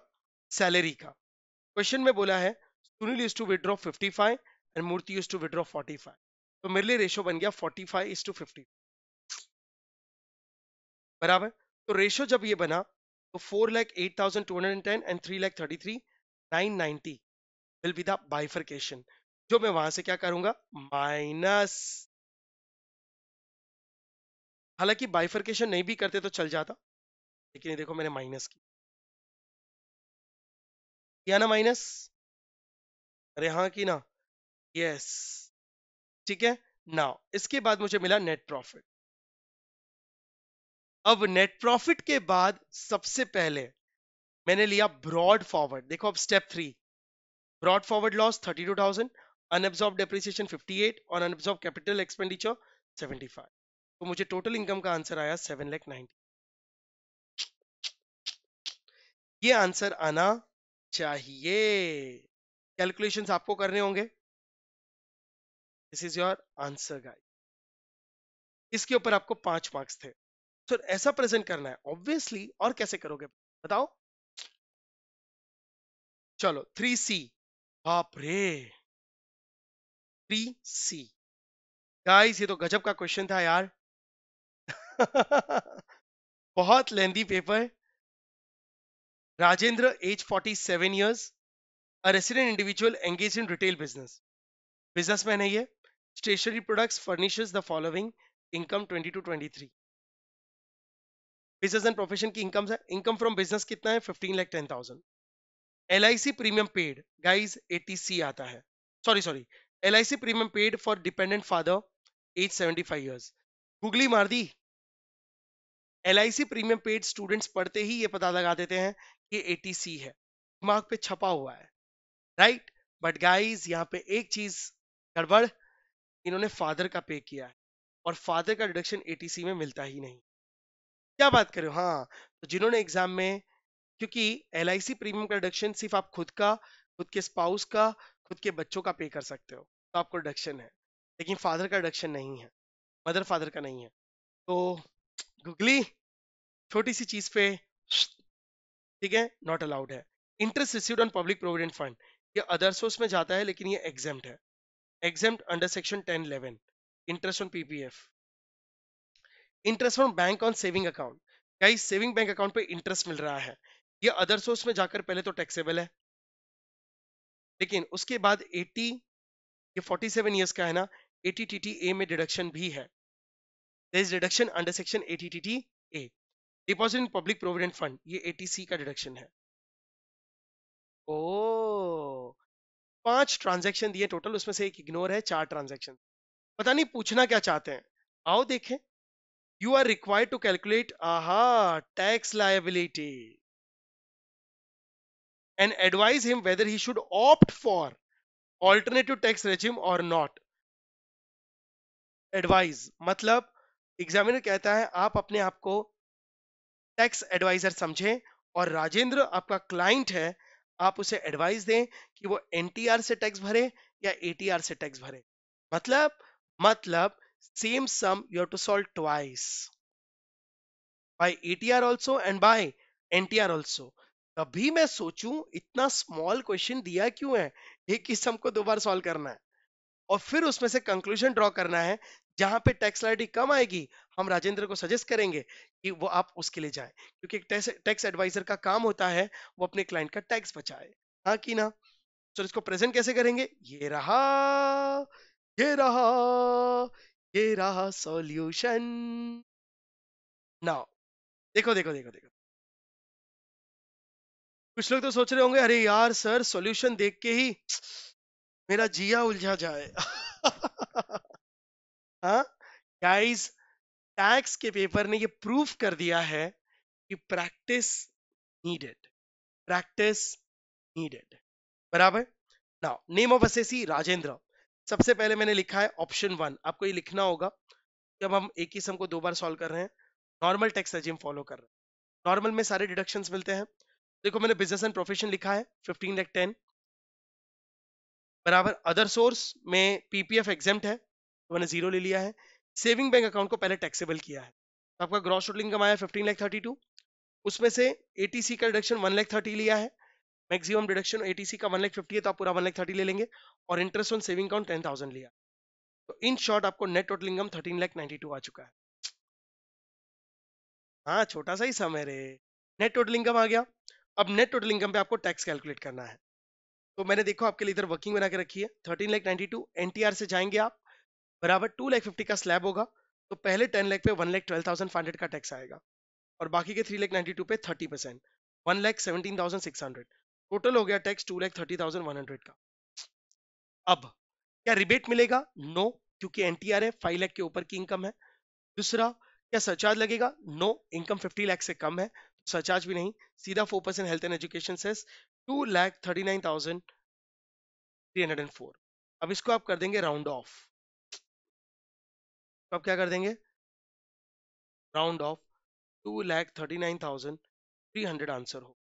सैलरी का क्वेश्चन में बोला है Sunil is to withdraw five and Murthy is to withdraw 45 तो मेरे लिए रेशो बन गया 45 इज टू 55 बराबर तो रेशो जब ये बना तो four lakh eight thousand two hundred and ten and three lakh thirty three nine ninety will be the bifurcation जो मैं वहां से क्या करूंगा माइनस हालांकि बाइफरकेशन नहीं भी करते तो चल जाता लेकिन ये देखो मैंने माइनस की किया ना माइनस अरे हाँ की ना यस ठीक है ना इसके बाद मुझे मिला नेट प्रॉफिट अब नेट प्रॉफिट के बाद सबसे पहले मैंने लिया ब्रॉड फॉरवर्ड देखो अब step three brought forward loss thirty two thousand unabsorb depreciation fifty eight और unabsorb capital expenditure seventy five तो मुझे टोटल इनकम का आंसर आया सेवन लैख नाइनटी ये आंसर आना चाहिए कैलकुलेशंस आपको करने होंगे this is your answer guide इसके ऊपर आपको पांच मार्क्स थे सर ऐसा प्रेजेंट करना है ऑब्वियसली और कैसे करोगे बताओ चलो थ्री सी बाप रे थ्री सी गाइस ये तो गजब का क्वेश्चन था यार *laughs* बहुत lengthy paper Rajendra age 47 years a resident individual engage in retail business businessman है ये stationery products furnishes the following income twenty two 23 business and profession की इनकम है इनकम फ्रॉम बिजनेस कितना है fifteen lakh ten thousand L I C premium paid guys eighty आता है sorry sorry L I C premium paid for dependent father age seventy five years googly मार the L I C premium paid students पढ़ते ही ये पता लगा देते हैं कि ए टी सी है दिमाग पे छपा हुआ है राइट बट गाइज यहाँ पे एक चीज गड़बड़ इन्होंने फादर का पे किया है और फादर का डिडक्शन ए टी सी में मिलता ही नहीं क्या बात कर रहे हो हाँ तो जिन्होंने एग्जाम में क्योंकि एल प्रीमियम का रिडक्शन सिर्फ आप खुद का खुद के स्पाउस का खुद के बच्चों का पे कर सकते हो तो आपको रिडक्शन है लेकिन फादर का रिडक्शन नहीं है मदर फादर का नहीं है तो गुगली छोटी सी चीज पे ठीक है नॉट अलाउड है interest receive on public provident fund ये अदर सोर्स में जाता है लेकिन ये एग्जाम है exam under section ten eleven interest on PPF interest from bank on saving account guys saving bank account पे इंटरेस्ट मिल रहा है ये अदर सोर्स में जाकर पहले तो टैक्सेबल है लेकिन उसके बाद 80 ये 47 इयर्स का है ना 80 ए में डिडक्शन भी है is deduction under section 80 A deposit in public provident fund ये 80 का डिडक्शन है ओ oh! पांच ट्रांजैक्शन दिए टोटल उसमें से एक इग्नोर है चार ट्रांजैक्शन पता नहीं पूछना क्या चाहते हैं आओ देखें you are required to calculate aha tax liability and advise him whether he should opt for alternative tax regime or not advise matlab examiner kehta hai aap apne aap ko tax advisor samjhe aur rajendra aapka client hai aap use advise दें ki wo ntr se tax bhare ya atr se tax bhare matlab matlab same sum you have to solve twice by ATR also and by NTR also तभी मैं सोचूं इतना small question दिया क्यों है एक ही सम को दो बार सॉल्व करना है और फिर उसमें से कंक्लूजन ड्रॉ करना है जहां पे टैक्स लाइटी कम आएगी हम राजेंद्र को सजेस्ट करेंगे कि वो आप उसके लिए जाएं क्योंकि टैक्स एडवाइजर का काम होता है वो अपने क्लाइंट का टैक्स बचाए हाँ कि ना तो इसको प्रेजेंट कैसे करेंगे ये रहा ये रहा ये रहा सॉल्यूशन नाउ देखो देखो देखो देखो कुछ लोग तो सोच रहे होंगे अरे यार सर सॉल्यूशन देख के ही मेरा जिया उलझा जाए गाइस *laughs* हाँ? टैक्स के पेपर ने ये प्रूफ कर दिया है कि प्रैक्टिस नीडेड प्रैक्टिस नीडेड बराबर now name of assessee Rajendra सबसे पहले मैंने लिखा है ऑप्शन वन आपको ये लिखना होगा जब हम एक ही सम को दो बार सॉल्व कर रहे हैं नॉर्मल टैक्स रेजिम फॉलो कर रहे हैं नॉर्मल में सारे डिडक्शन मिलते हैं देखो मैंने बिजनेस एंड प्रोफेशन लिखा है फिफ्टीन लैख टेन बराबर अदर सोर्स में पीपीएफ एग्जाम है तो मैंने जीरो ले लिया है सेविंग बैंक अकाउंट को पहले टैक्सेबल किया है तो आपका ग्रॉस टोटल इनकम आया फिफ्टीन लैख थर्टी टू उसमें से एटीसी का डिडक्शन वन लैख थर्टी लिया है मैक्सिमम डिडक्शन एटीसी का वन लाख फिफ्टी है तो आप पूरा वन लाख थर्टी ले लेंगे और interest on saving account ten thousand लिया तो इन शॉर्ट आपको net total income thirteen lakh ninety two आ चुका है हाँ छोटा सा ही समय रे नेट टोटल इनकम आ गया अब नेट टोटल इनकम पे आपको टैक्स कैलकुलेट करना है तो मैंने देखो आपके लिए इधर वर्किंग बना के रखी है thirteen lakh ninety two N T R से जाएंगे आप बराबर टू लाख फिफ्टी का स्लैब होगा तो पहले टेन लाख पे one lakh twelve thousand five hundred का टैक्स आएगा और बाकी के थ्री लाख नाइन्टी टू पे thirty percent one lakh seventeen thousand six hundred total हो गया tax two lakh thirty thousand one hundred का अब क्या रिबेट मिलेगा नो क्योंकि एनटीआर है फाइव लैख के ऊपर की इनकम है दूसरा क्या सरचार्ज लगेगा नो इनकम फिफ्टी लैख से कम है सरचार्ज भी नहीं सीधा four percent health and education cess two lakh thirty nine thousand three hundred and four अब इसको आप कर देंगे राउंड ऑफ अब क्या कर देंगे round off two lakh thirty nine thousand three hundred answer हो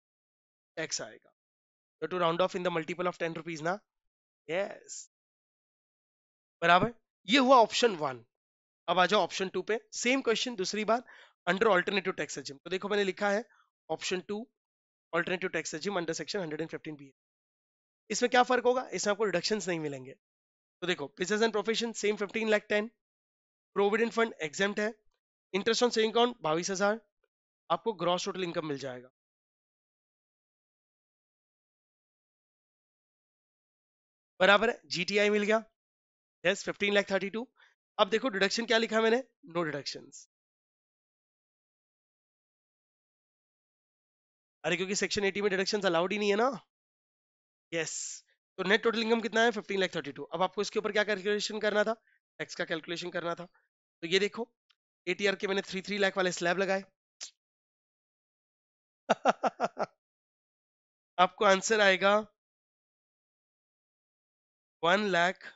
टैक्स आएगा You to round off in the multiple of ten rupees ना यस बराबर ये हुआ ऑप्शन वन अब आ जाओ ऑप्शन टू पे सेम क्वेश्चन दूसरी बार अंडर ऑल्टरनेटिव टैक्स एजिम तो देखो मैंने लिखा है option two alternative tax regime under section hundred and fifteen B इसमें क्या फर्क होगा इसमें आपको रिडक्शन नहीं मिलेंगे तो देखो business and profession same fifteen lakh ten provident fund exam है इंटरेस्ट ऑन सेविंग अकाउंट बाईस हजार आपको ग्रॉस टोटल इनकम मिल जाएगा बराबर है जीटीआई मिल गया yes, 15 लाख 32 अब देखो डिडक्शन क्या लिखा मैंने नो डिडक्शन अरे क्योंकि सेक्शन 80 में डिडक्शन अलाउड ही नहीं है ना यस तो नेट टोटल इनकम कितना है फिफ्टीन लाख थर्टी टू अब आपको इसके ऊपर क्या कैलकुलेशन करना था टैक्स का कैलकुलेशन करना था तो ये देखो ए के मैंने थ्री थ्री लाख वाले स्लैब लगाए *laughs* आपको आंसर आएगा one lakh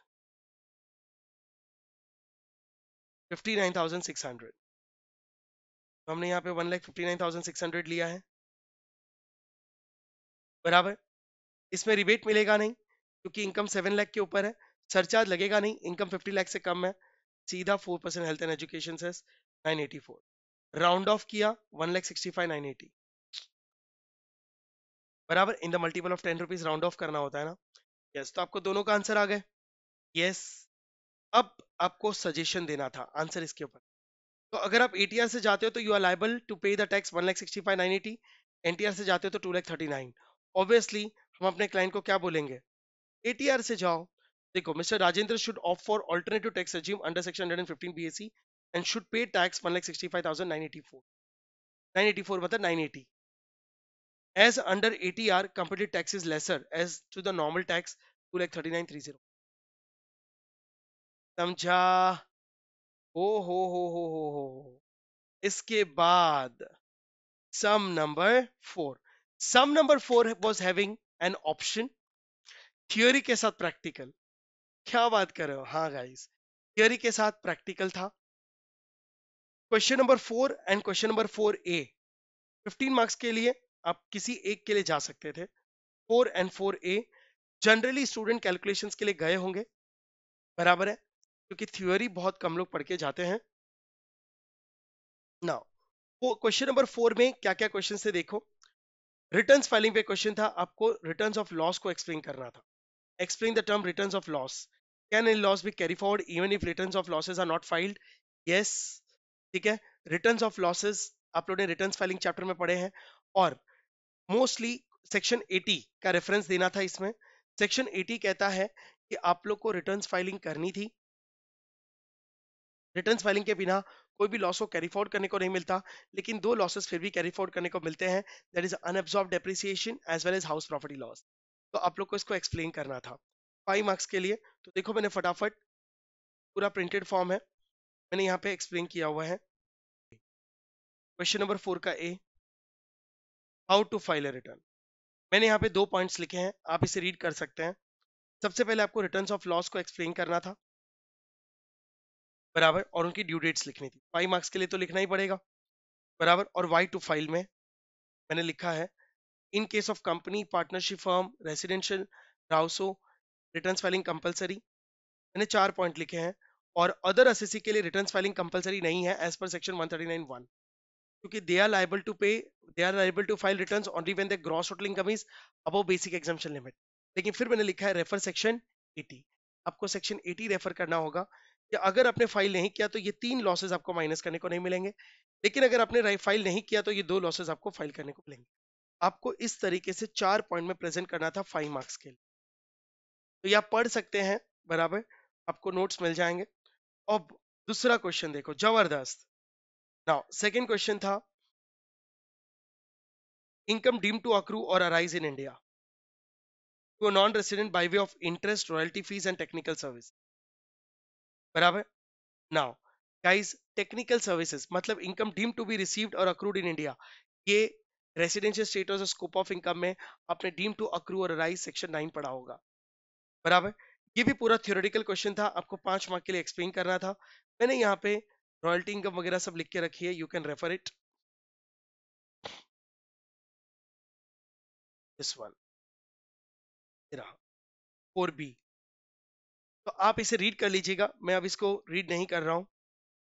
fifty nine thousand six hundred तो हमने यहाँ पे one lakh fifty nine thousand six hundred लिया है बराबर इसमें रिबेट मिलेगा नहीं क्योंकि इनकम सेवन लैख के ऊपर है सरचार्ज लगेगा नहीं इनकम फिफ्टी लैख से कम है सीधा four percent health and education से nine eighty four round off किया one lakh sixty five nine eighty बराबर in the multiple of ten rupees round off करना होता है ना यस yes, तो आपको दोनों का आंसर आ गए यस yes. अब आपको सजेशन देना था आंसर इसके ऊपर तो अगर आप एटीआर से जाते हो तो you are liable to pay the tax one lakh sixty five nine eighty NTR से जाते हो तो two lakh thirty nine obviously हम अपने क्लाइंट को क्या बोलेंगे एटीआर से जाओ देखो mister Rajendra should opt for alternative tax regime under section hundred and fifteen B S C and should pay tax one lakh sixty five thousand nine eighty four nine eighty four मतलब nine eighty As under 80R, competitive tax is lesser as to the normal tax 2 lakh 3930. समझा हो हो हो हो हो हो इसके बाद sum number four sum number four was having an option theory के साथ प्रैक्टिकल क्या बात कर रहे हो हाँ गाइस थियोरी के साथ प्रैक्टिकल था question number four and question number four A 15 marks के लिए आप किसी एक के लिए जा सकते थे four and four A generally student calculation के लिए गए होंगे बराबर है क्योंकि थ्योरी बहुत कम लोग पढ़ के जाते हैं ना क्वेश्चन नंबर फोर में क्या क्या क्वेश्चन थे देखो रिटर्न फाइलिंग पे क्वेश्चन था आपको रिटर्न ऑफ लॉस को एक्सप्लेन करना था explain the term return of loss can in loss be carry forward even if return of losses are not filed yes ठीक है रिटर्न ऑफ लॉसेज आप लोगों ने रिटर्न फाइलिंग चैप्टर में पढ़े हैं और मोस्टली सेक्शन 80 का रेफरेंस देना था इसमें सेक्शन 80 कहता है कि आप लोग को रिटर्न फाइलिंग करनी थी रिटर्न फाइलिंग के बिना कोई भी लॉस को कैरी फॉर्ड करने को नहीं मिलता लेकिन दो लॉसेस फिर भी कैरी फॉर्ड करने को मिलते हैं that is unabsorb depreciation as well as house property loss तो आप लोग को इसको एक्सप्लेन करना था फाइव मार्क्स के लिए तो देखो मैंने फटाफट पूरा प्रिंटेड फॉर्म है मैंने यहाँ पे एक्सप्लेन किया हुआ है क्वेश्चन नंबर फोर का A how to file a return मैंने यहाँ पे दो पॉइंट्स लिखे हैं आप इसे रीड कर सकते हैं सबसे पहले आपको रिटर्न ऑफ लॉस को एक्सप्लेन करना था बराबर और उनकी ड्यू डेट्स लिखनी थी फाइव मार्क्स के लिए तो लिखना ही पड़ेगा बराबर और वाई टू फाइल में मैंने लिखा है in case of company partnership firm residential राउसो रिटर्न फाइलिंग कंपलसरी मैंने चार पॉइंट लिखे हैं और अदर एस के लिए रिटर्न फाइलिंग कंपलसरी नहीं है as per section one thirty nine one क्योंकि they are liable to pay they are liable to file return only when the gross total income is above basic exemption limit लेकिन फिर मैंने लिखा है refer section 80 आपको section 80 refer करना होगा कि अगर आपने फाइल नहीं किया तो ये तीन लॉसेज आपको माइनस करने को नहीं मिलेंगे लेकिन अगर आपने फाइल नहीं किया तो ये दो लॉसेज आपको फाइल करने को मिलेंगे आपको इस तरीके से चार पॉइंट में प्रेजेंट करना था फाइव मार्क्स के लिए तो ये पढ़ सकते हैं बराबर आपको नोट्स मिल जाएंगे अब दूसरा क्वेश्चन देखो जबरदस्त नाउ सेकेंड क्वेश्चन था इनकम डीम टू अक्रू और arise in India to non resident by way of interest royalty fees and technical service बराबर नाउ गाइस टेक्निकल सर्विसेज मतलब income deemed to be received और accrued in India ये residential status और scope of income में आपने deemed to accrue और arise section nine पढ़ा होगा बराबर ये भी पूरा थियोरिटिकल क्वेश्चन था आपको पांच मार्क के लिए एक्सप्लेन करना था मैंने यहाँ पे रॉयल्टी इनकम वगैरह सब लिख के रखी है you can refer it this one four B तो आप इसे रीड कर लीजिएगा मैं अब इसको रीड नहीं कर रहा हूँ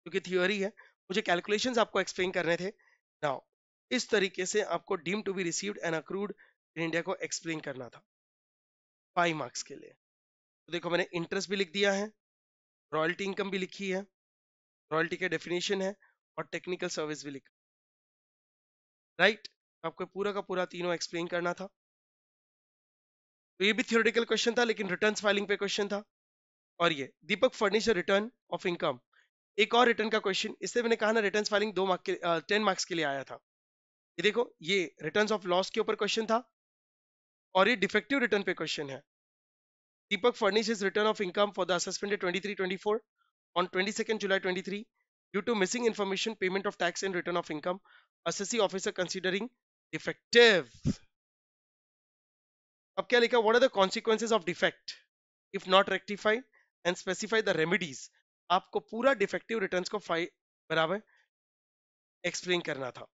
क्योंकि थ्योरी है मुझे कैलकुलेशन आपको एक्सप्लेन करने थे नाउ इस तरीके से आपको deemed to be received and accrued in India को एक्सप्लेन करना था फाइव मार्क्स के लिए तो देखो मैंने इंटरेस्ट भी लिख दिया है रॉयल्टी इनकम भी लिखी है रॉयल्टी का डेफिनेशन है और टेक्निकल सर्विस भी लिखा राइट right? आपको पूरा का पूरा तीनों एक्सप्लेन करना था तो ये भी थियोरिटिकल क्वेश्चन था लेकिन रिटर्न फाइलिंग पे क्वेश्चन था और ये Deepak furnish return of income एक और रिटर्न का क्वेश्चन इससे मैंने कहा ना रिटर्न फाइलिंग दो मार्क के टेन मार्क्स के लिए आया था ये देखो ये रिटर्न ऑफ लॉस के ऊपर क्वेश्चन था और ये डिफेक्टिव रिटर्न पे क्वेश्चन है Deepak furnish return of income for the three twenty four on 22nd July 23 due to missing information payment of tax and return of income assessee officer considering defective अब क्या लिखा what are the consequences of defect if not rectified and specify the remedies आपको पूरा defective return को बराबर explain करना था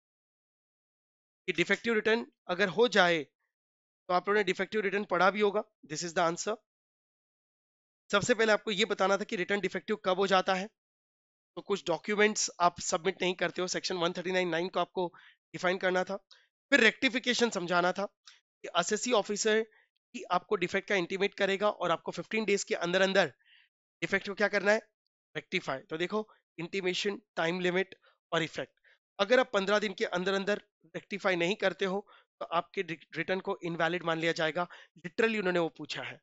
कि डिफेक्टिव रिटर्न अगर हो जाए तो आप लोगों ने डिफेक्टिव रिटर्न पढ़ा भी होगा दिस इज द आंसर सबसे पहले आपको ये बताना था कि रिटर्न डिफेक्टिव कब हो जाता है तो कुछ डॉक्यूमेंट्स आप सबमिट नहीं करते हो सेक्शन 139.9 को आपको डिफाइन करना था फिर रेक्टिफिकेशन समझाना था कि असेसी ऑफिसर की आपको डिफेक्ट का इंटीमेट करेगा और आपको 15 डेज के अंदर अंदर डिफेक्ट को क्या करना है रेक्टिफाई तो देखो इंटीमेशन टाइम लिमिट और इफेक्ट अगर आप पंद्रह दिन के अंदर अंदर रेक्टिफाई नहीं करते हो तो आपके रिटर्न को इनवैलिड मान लिया जाएगा लिटरली उन्होंने वो पूछा है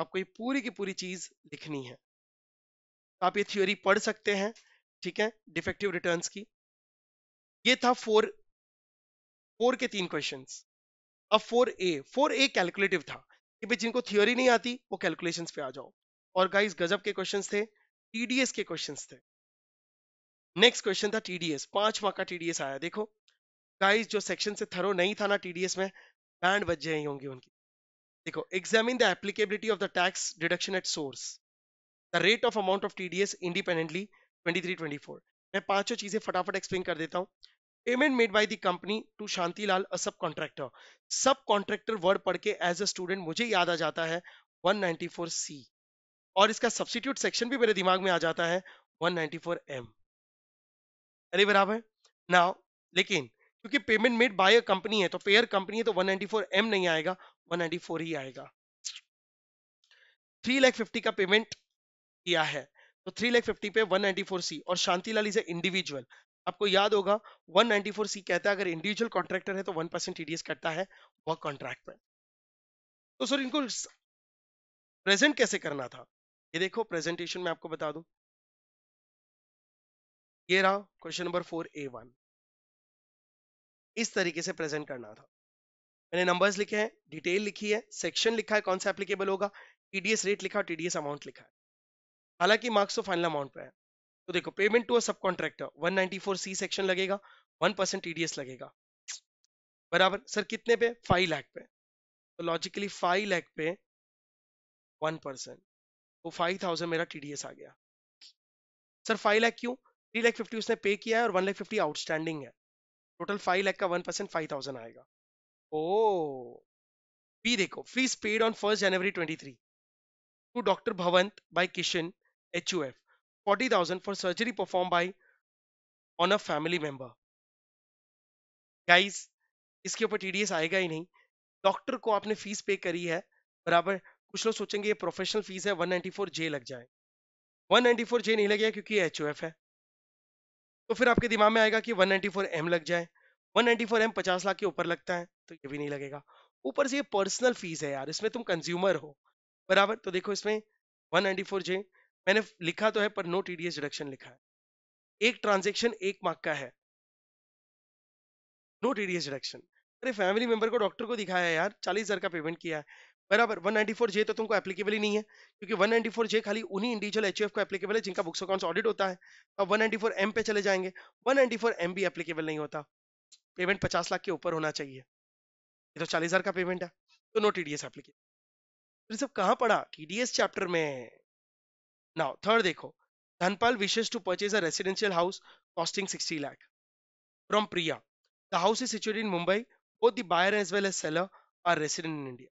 आपको ये पूरी की पूरी चीज लिखनी है तो आप ये थ्योरी पढ़ सकते हैं ठीक है डिफेक्टिव रिटर्न्स की ये था फोर फोर के तीन क्वेश्चन अब four A four A calculative था कि भाई जिनको थ्योरी नहीं आती वो कैलकुलेशन पे आ जाओ और गाइस गजब के क्वेश्चन थे टीडीएस के क्वेश्चन थे नेक्स्ट क्वेश्चन था टीडीएस पांचवा का टीडीएस आया देखो गाइस जो सेक्शन से थरो नहीं था ना टीडीएस में बैंड बज जाएंगे होंगी उनकी देखो examine the applicability of the tax deduction at source the rate of amount of TDS independently 23 24 मैं पांचों चीजें फटाफट एक्सप्लेन कर देता हूं payment made by the company to Shantilal a sub contractor सब कॉन्ट्रैक्टर वर्ड पढ़ के एज अ स्टूडेंट मुझे याद आ जाता है 194 सी और इसका सब्सिट्यूट सेक्शन भी मेरे दिमाग में आ जाता है 194 एम अरे बराबर नाउ लेकिन क्योंकि payment made by a company है तो पेयर कंपनी है तो 194 एम नहीं आएगा 194 ही आएगा थ्री लैख फिफ्टी का पेमेंट किया है तो थ्री लैख फिफ्टी पे 194 सी और शांतिलाल इज इंडिविजुअल आपको याद होगा 194 सी कहता है अगर इंडिविजुअल कॉन्ट्रैक्टर है तो वन परसेंट टीडीएस कटता है वह कॉन्ट्रैक्ट पर तो सर इनको प्रेजेंट कैसे करना था ये देखो प्रेजेंटेशन में आपको बता दू ये रहा question number four A one इस तरीके से प्रेजेंट करना था मैंने नंबर्स लिखे हैं डिटेल लिखी है सेक्शन लिखा है कौन सा एप्लीकेबल होगा टीडीएस रेट लिखा टीडीएस अमाउंट लिखा है हालांकि मार्क्स तो फाइनल अमाउंट पे है तो देखो payment to a sub contractor 194 C section लगेगा वन परसेंट टीडीएस लगेगा बराबर सर कितने पे फाइव लैख पे तो लॉजिकली फाइव लैख पे वन परसेंट तो फाइव थाउजेंड मेरा टीडीएस आ गया सर फाइव लैख क्यों थ्री लैख फिफ्टी उसने पे किया है और वन लैख फिफ्टी आउटस्टैंडिंग है टोटल फाइव लैख का वन परसेंट फाइव थाउजेंड आएगा ओ बी देखो fees paid on first January twenty three to doctor Bhavant by Kishan H U F forty thousand for surgery perform by on a family member guys इसके ऊपर TDS आएगा ही नहीं doctor को आपने fees पे करी है बराबर कुछ लोग सोचेंगे ये प्रोफेशनल फीस है 194 जे लग जाए 194 जे नहीं लगेगा क्योंकि एच है तो फिर आपके दिमाग में आएगा कि 194 एम लग जाए 194 एम 50 लाख के ऊपर लगता है तो ये भी नहीं लगेगा ऊपर से ये पर्सनल फीस है यार इसमें तुम कंज्यूमर हो बराबर तो देखो इसमें 194 जे मैंने लिखा तो है पर नो टीडीएस डिडक्शन लिखा है एक ट्रांजेक्शन एक मार्क का है नो टीडीएस डिडक्शन अरे फैमिली मेंबर को डॉक्टर को दिखाया है यार चालीस हजार का पेमेंट किया है बराबर 194 जे तो तुमको एप्लीकेबल ही नहीं है क्योंकि 194 जे खाली उन्हीं इंडिविजुअल एच को एप्लीकेबल है जिनका बुक्स अकाउंट ऑडिट होता है अब 194 एम पे चले जाएंगे 194 एम भी एप्लीकेबल नहीं होता पेमेंट 50 लाख के ऊपर होना चाहिए ये तो 40000 का पेमेंट है तो no T D S applicable सब कहाँ पड़ा टीडीएस चैप्टर में ना थर्ड देखो Dhanpal wishes to purchase a residential house costing sixty lakh from Priya the house is situate in Mumbai both the buyer as well as seller are resident in India.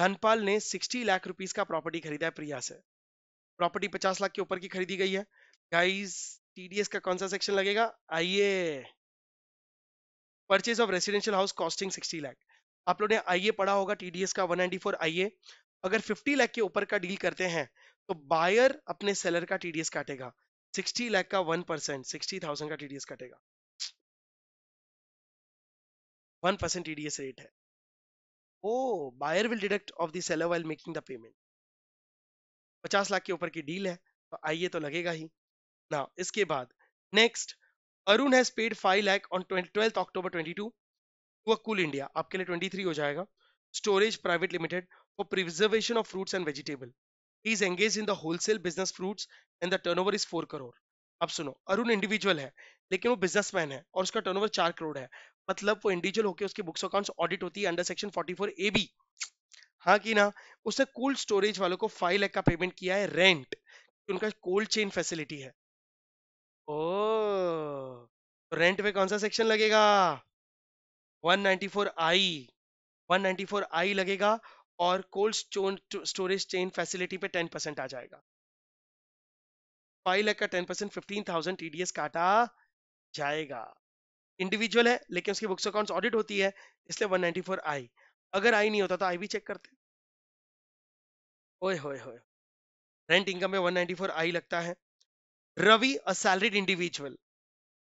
Dhanpal ने 60 lakh rupees का property खरीदा है प्रिया से प्रॉपर्टी 50 लाख के ऊपर की खरीदी गई है गाइस टीडीएस का कौन सा सेक्शन लगेगा आइए purchase of residential house costing 60 lakh आप लोगों ने आइए पढ़ा होगा टीडीएस का 194 आइए अगर 50 लाख के ऊपर का डील करते हैं तो बायर अपने सेलर का टीडीएस काटेगा 60 लाख का 1 परसेंट सिक्सटी थाउजेंड का टीडीएस काटेगा वन परसेंट टीडीएस रेट है oh buyer will deduct of the seller while making the payment पचास लाख के ऊपर की डील है तो आइए तो लगेगा ही ना इसके बाद next Arun has paid five lakh on twelfth October twenty two to Cool India आपके लिए ट्वेंटी थ्री हो जाएगा storage private limited for preservation of fruits and vegetable he is engage in the wholesale business fruits and the turnover is four crore अब सुनो Arun individual है लेकिन वो businessman है और उसका टर्नओवर चार करोड़ है मतलब वो इंडिविजुअल होकर उसकी बुक्स अकाउंट ऑडिट होती है अंडर सेक्शन 44 ए बी हाँ कि ना उसने कोल्ड स्टोरेज वालों को फाइव लैख का पेमेंट किया है रेंट उनका कोल्ड चेन फैसिलिटी है ओ रेंट पे कौन सा सेक्शन लगेगा 194 आई 194 आई लगेगा और कोल्ड स्टोरेज चेन फैसिलिटी पे 10 परसेंट आ जाएगा फाइव लैख का 10 परसेंट फिफ्टीन थाउजेंड टीडीएस काटा जाएगा इंडिविजुअल है लेकिन उसकी बुक्स अकाउंट्स ऑडिट होती है इसलिए 194 आई अगर आई नहीं होता तो आई भी चेक करते ओए होए होए रेंट इनकम में 194 आई लगता है Ravi a salaried individual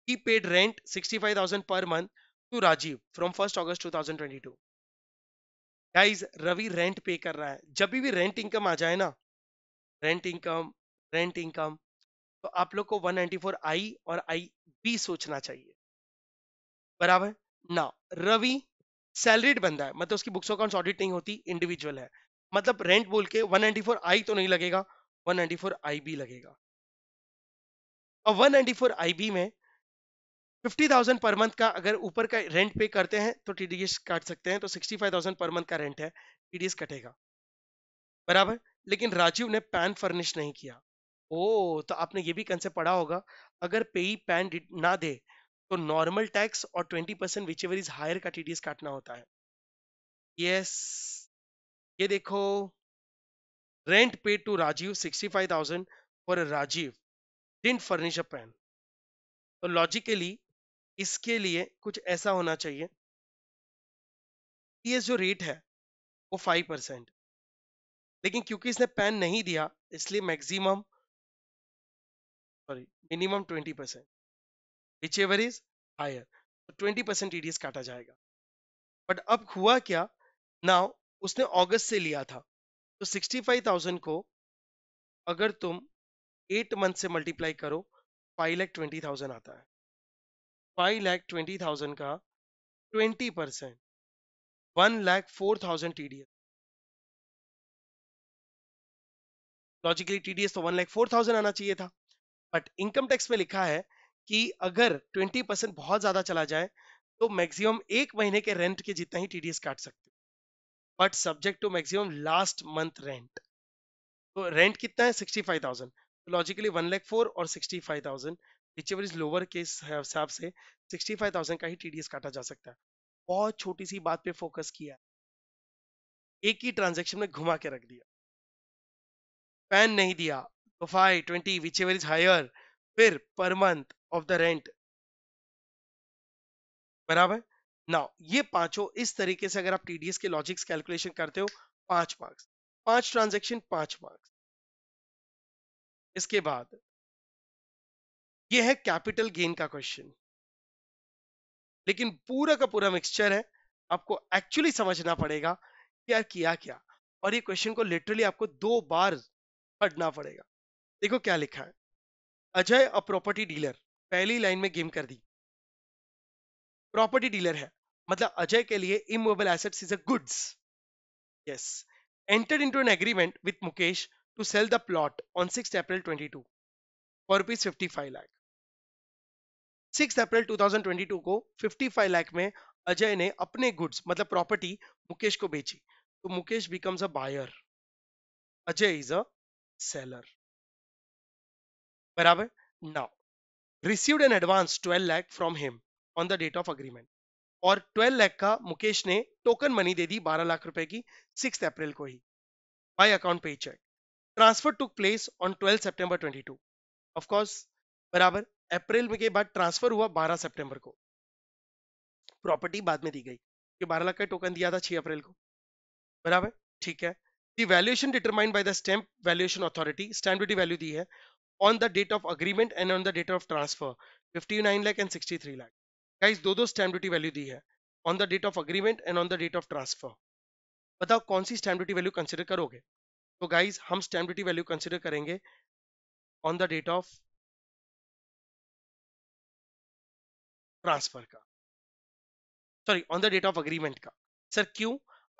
he paid rent 65000 per month to Rajeev from first August 2022 guys Ravi rent pay कर रहा है जब भी रेंट इनकम आ जाए ना रेंट इनकम रेंट इनकम तो आप लोग को 194 आई और आई बी सोचना चाहिए बराबर ना रवि सैलरीड बंदा है मतलब उसकी बुक्स अकाउंट ऑडिट नहीं होती इंडिविजुअल है मतलब रेंट बोल के 194 आई तो नहीं लगेगा 194 आईबी लगेगा और 194 आईबी में 50,000 पर मंथ का अगर ऊपर का रेंट पे करते हैं तो टीडीएस काट सकते हैं तो 65,000 पर मंथ का रेंट है टीडीएस कटेगा बराबर लेकिन राजीव ने पैन फर्निश नहीं किया ओ तो आपने ये भी कंसेप्ट पढ़ा होगा अगर पेई पैन ना दे तो नॉर्मल टैक्स और 20 percent whichever is higher का टीडीएस काटना होता है यस ये देखो rent paid to Rajeev 65,000 for Rajeev didn't furnish a PAN तो लॉजिकली इसके लिए कुछ ऐसा होना चाहिए ये जो रेट है वो फाइव परसेंट लेकिन क्योंकि इसने पैन नहीं दिया इसलिए maximum sorry minimum twenty percent whichever is higher twenty percent T काटा जाएगा बट अब हुआ क्या नाउ उसने अगस्त से लिया था तो सिक्सटी फाइव थाउजेंड को अगर तुम एट मंथ से मल्टीप्लाई करो फाइव लैख ट्वेंटी थाउजेंड आता है फाइव लैख ट्वेंटी थाउजेंड का twenty percent one lakh four thousand TDS logically TDS तो वन लैख फोर थाउजेंड आना चाहिए था बट इनकम टैक्स में लिखा है कि अगर 20 परसेंट बहुत ज्यादा चला जाए तो मैक्सिमम एक महीने के रेंट के जितना ही टीडीएस काट सकते हो but subject to maximum last month rent तो रेंट कितना है 65,000 तो लॉजिकली वन लैख फोर और 65,000 five thousand whichever is lower के हिसाब से 65,000 का ही टीडीएस काटा जा सकता है बहुत छोटी सी बात पे फोकस किया एक ही ट्रांजेक्शन में घुमा के रख दिया पैन नहीं दिया तो five twenty whichever is higher फिर per month of the rent बराबर नाउ ये पांचों इस तरीके से अगर आप टीडीएस के लॉजिक्स कैलकुलेशन करते हो पांच मार्क्स पांच ट्रांजेक्शन पांच मार्क्स इसके बाद ये है कैपिटल गेन का क्वेश्चन लेकिन पूरा का पूरा मिक्सचर है आपको एक्चुअली समझना पड़ेगा क्या किया क्या और ये क्वेश्चन को लिटरली आपको दो बार पढ़ना पड़ेगा देखो क्या लिखा है अजय अ प्रॉपर्टी डीलर पहली लाइन में गेम कर दी प्रॉपर्टी डीलर है मतलब अजय के लिए immovable assets is a goods yes entered into an agreement with Mukesh to sell the plot on six April 22 for rupees fifty five lakh six April 2022 को 55 लाख में अजय ने अपने गुड्स मतलब प्रॉपर्टी मुकेश को बेची तो Mukesh becomes a buyer Ajay is a seller बराबर now received an advance 12 lakh from him on the date of agreement और 12 लाख का मुकेश ने टोकन मनी दे दी 12 लाख रुपए की 6 अप्रैल को ही by account payee cheque transfer took place on 12 September 22 of course बराबर अप्रैल में के बाद ट्रांसफर हुआ 12 सितंबर को प्रॉपर्टी बाद में दी गई कि 12 लाख का टोकन दिया था 6 अप्रैल को बराबर ठीक है the valuation determined by the stamp valuation authority stamp duty value दी है on the date of agreement and on the date of transfer 59 lakh and 63 lakh guys दो दो स्टैम्प ड्यूटी वैल्यू दी है on the date of agreement and on the date of transfer बताओ कौन सी stamp duty value consider करोगे तो guys हम स्टैंड ड्यूटी वैल्यू कंसिडर करेंगे on the date of transfer का sorry on the date of agreement का sir क्यों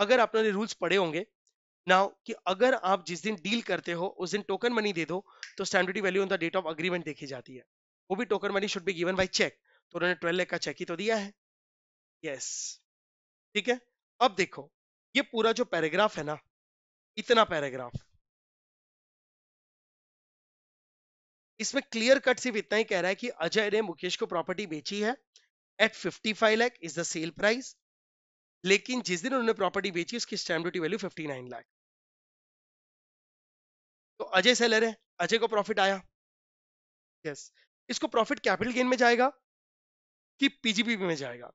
अगर आपने रूल्स पढ़े होंगे नाउ कि अगर आप जिस दिन डील करते हो उस दिन टोकन मनी दे दो तो stamp duty value on the date of agreement देखी जाती है वो भी token money should be given by cheque तो उन्होंने ट्वेल्व लेख का चेक ही तो दिया है यस yes. ठीक है अब देखो ये पूरा जो पैराग्राफ है ना इतना पैराग्राफ इसमें क्लियर कट सिर्फ इतना ही कह रहा है कि अजय ने मुकेश को प्रॉपर्टी बेची है at 55 lakh is the sale price लेकिन जिस दिन उन्होंने प्रॉपर्टी बेची उसकी स्टैंप ड्यूटी वैल्यू 59 लाख तो अजय सेलर है अजय को प्रॉफिट आया यस yes. इसको प्रॉफिट कैपिटल गेन में जाएगा कि पीजीपीपी में जाएगा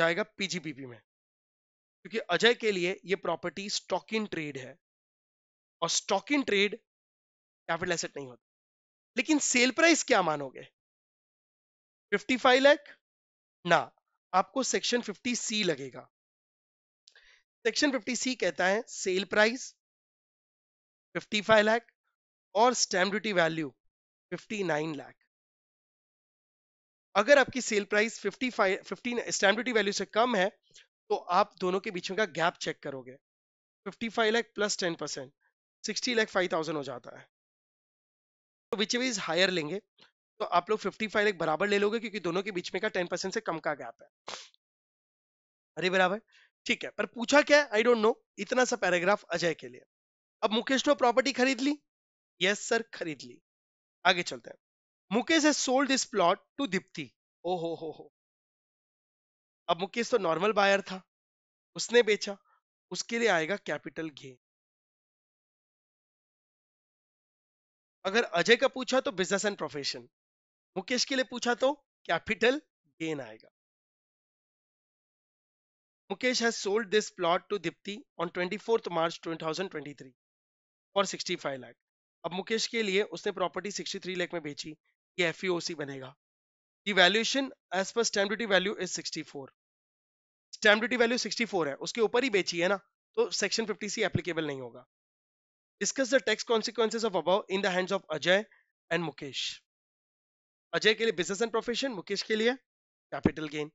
जाएगा पीजीपीपी में क्योंकि अजय के लिए ये प्रॉपर्टी स्टॉक इन ट्रेड है और stock in trade capital asset नहीं होता लेकिन सेल प्राइस क्या मानोगे 55 लाख ना आपको सेक्शन 50 सी लगेगा सेक्शन 50 सी कहता है सेल प्राइस 55 लाख और स्टैम्प ड्यूटी वैल्यू 59 लाख अगर आपकी sale price 55 15 stamp duty value से कम है तो आप दोनों के बीचों का गैप चेक करोगे 55 lakh plus 10 percent sixty lakh five हो जाता है तो विच इज हायर लेंगे तो आप लोग फिफ्टी फाइव एक बराबर ले लोगे क्योंकि दोनों के बीच में का टेन परसेंट से कम का गैप है अरे बराबर ठीक है पर पूछा क्या आई डोंट नो इतना सा पैराग्राफ अजय के लिए अब मुकेश ने प्रॉपर्टी खरीद ली यस सर खरीद ली आगे चलते हैं Mukesh has sold this plot to Dipti ओ हो हो हो अब मुकेश तो नॉर्मल बायर था उसने बेचा उसके लिए आएगा कैपिटल गेन अगर अजय का पूछा तो बिजनेस एंड प्रोफेशन मुकेश के लिए पूछा तो कैपिटल गेन आएगा Mukesh has sold this plot to Dipti on 24th March 2023 for 65 lakh अब मुकेश के लिए उसने प्रॉपर्टी 63 लाख में बेची ये एफ e बनेगा the valuation as per stamp duty value is 64 stamp duty value 64 है उसके ऊपर ही बेची है ना तो सेक्शन 50 सी एप्लीकेबल नहीं होगा discuss the tax consequences of about in the hands of Ajay and Mukesh Ajay के लिए बिजनेस एंड प्रोफेशन मुकेश के लिए capital gain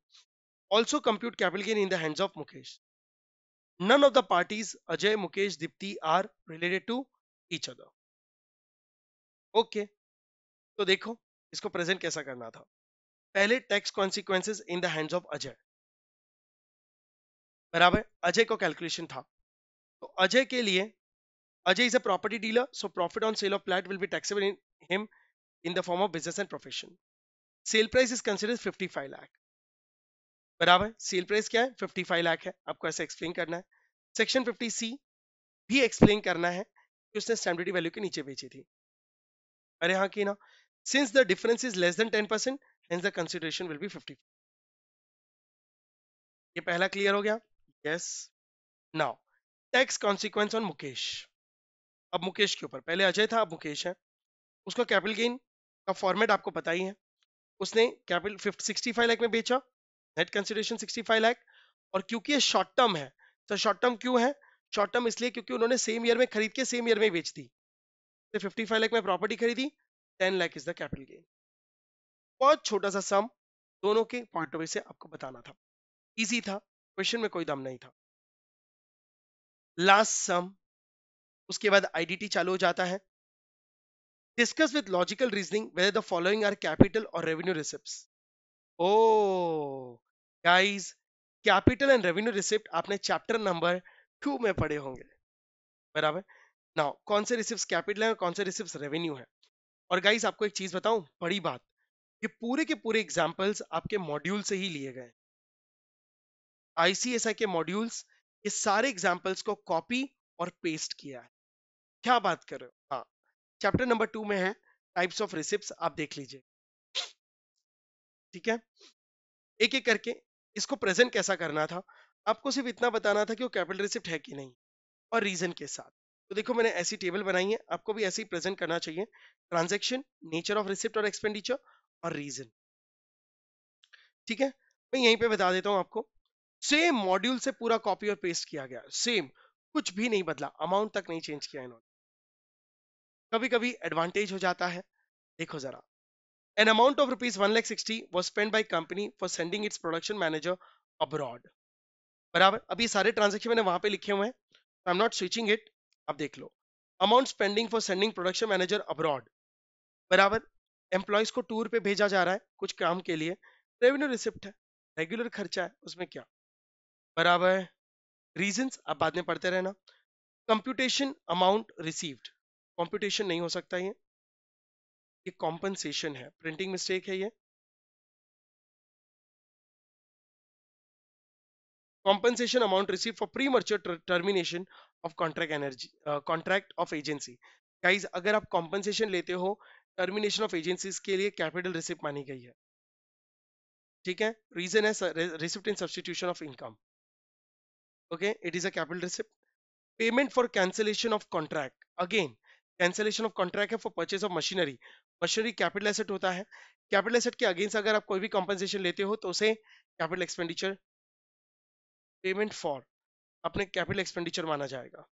also compute capital gain in the hands of Mukesh none of the parties Ajay Mukesh Dipti are related to each other okay तो देखो इसको present कैसा करना था पहले tax consequences in the hands of Ajay बराबर अजय को कैलकुलेशन था तो अजय के लिए Ajay is a property dealer so profit on sale of flat will be taxable in him in the form of business and profession sale price is considered 55 lakh बराबर sale price क्या है 55 लाख है आपको ऐसे एक्सप्लेन करना है सेक्शन 50 सी भी explain करना है कि उसने स्टैंडर्ड वैल्यू के नीचे बेची थी अरे हाँ की ना since the difference is less than 10 percent hence the consideration will be fifty ये पहला क्लियर हो गया yes now tax consequence on Mukesh अब मुकेश के ऊपर पहले अजय था अब मुकेश है उसका कैपिटल गेन का फॉर्मेट आपको पता ही है उसने capital fifty sixty five lakh में बेचा net consideration sixty five lakh और क्योंकि ये शॉर्ट टर्म है तो शॉर्ट टर्म क्यों है शॉर्ट टर्म इसलिए क्योंकि उन्होंने सेम ईयर में खरीद के सेम ईयर में बेच दी तो फिफ्टी फाइव लैख में प्रॉपर्टी खरीदी ten lakh is the capital gain बहुत छोटा सा सम दोनों के पॉइंट ऑफ व्यू से आपको बताना था इजी था क्वेश्चन में कोई दम नहीं था लास्ट सम उसके बाद आईडीटी चालू हो जाता है Discuss with logical reasoning whether the following are capital or revenue receipts. Oh, guys, capital and revenue receipt आपने chapter number टू में पढ़े होंगे बराबर ना कौन से रिसिप्ट कैपिटल है और कौन से रिसिप्ट रेवेन्यू है और गाइस आपको एक चीज बताऊं बड़ी बात ये पूरे के पूरे एग्जाम्पल्स आपके मॉड्यूल से ही लिए गए आईसीएसआई के मॉड्यूल्स ये सारे एग्जाम्पल्स को कॉपी और पेस्ट किया है क्या बात कर रहे हो हाँ चैप्टर नंबर टू में है टाइप्स ऑफ रिसिप्ट आप देख लीजिए ठीक है एक एक करके इसको प्रेजेंट कैसा करना था आपको सिर्फ इतना बताना था कि वो कैपिटल रिसिप्ट है कि नहीं और रीजन के साथ तो देखो मैंने ऐसी टेबल बनाई है आपको भी ऐसे ही प्रेजेंट करना चाहिए ट्रांजेक्शन नेचर ऑफ रिसिप्ट और एक्सपेंडिचर और रीजन ठीक है मैं यहीं पे बता देता हूं आपको सेम मॉड्यूल से पूरा कॉपी और पेस्ट किया गया सेम कुछ भी नहीं बदला अमाउंट तक नहीं चेंज किया इन्होंने कभी कभी एडवांटेज हो जाता है देखो जरा an amount of rupees one lakh sixty was spend by company for sending its production manager abroad बराबर अभी सारे ट्रांजेक्शन मैंने वहां पे लिखे हुए हैं I am not switching it अब देख लो amount spending for sending production manager abroad बराबर एम्प्लॉयज को टूर पे भेजा जा रहा है कुछ काम के लिए रेवेन्यू रिसिप्ट है रेगुलर खर्चा है उसमें क्या बराबर रीजन आप बाद में पढ़ते रहना कंप्यूटेशन अमाउंट रिसीव्ड कॉम्पिटिशन नहीं हो सकता ये ये कॉम्पनसेशन है प्रिंटिंग मिस्टेक है ये compensation amount receive for premature termination of contract energy contract of agency guys अगर आप कॉम्पनसेशन लेते हो टर्मिनेशन ऑफ एजेंसी के लिए कैपिटल रिसिप्ट मानी गई है ठीक है रीजन है receipt in substitution of income okay it is a capital receipt payment for cancellation of contract again cancellation of contract है for purchase of machinery machinery capital asset होता है कैपिटल एसेट के अगेंस्ट अगर आप कोई भी compensation लेते हो तो उसे कैपिटल एक्सपेंडिचर पेमेंट फॉर अपने कैपिटल एक्सपेंडिचर माना जाएगा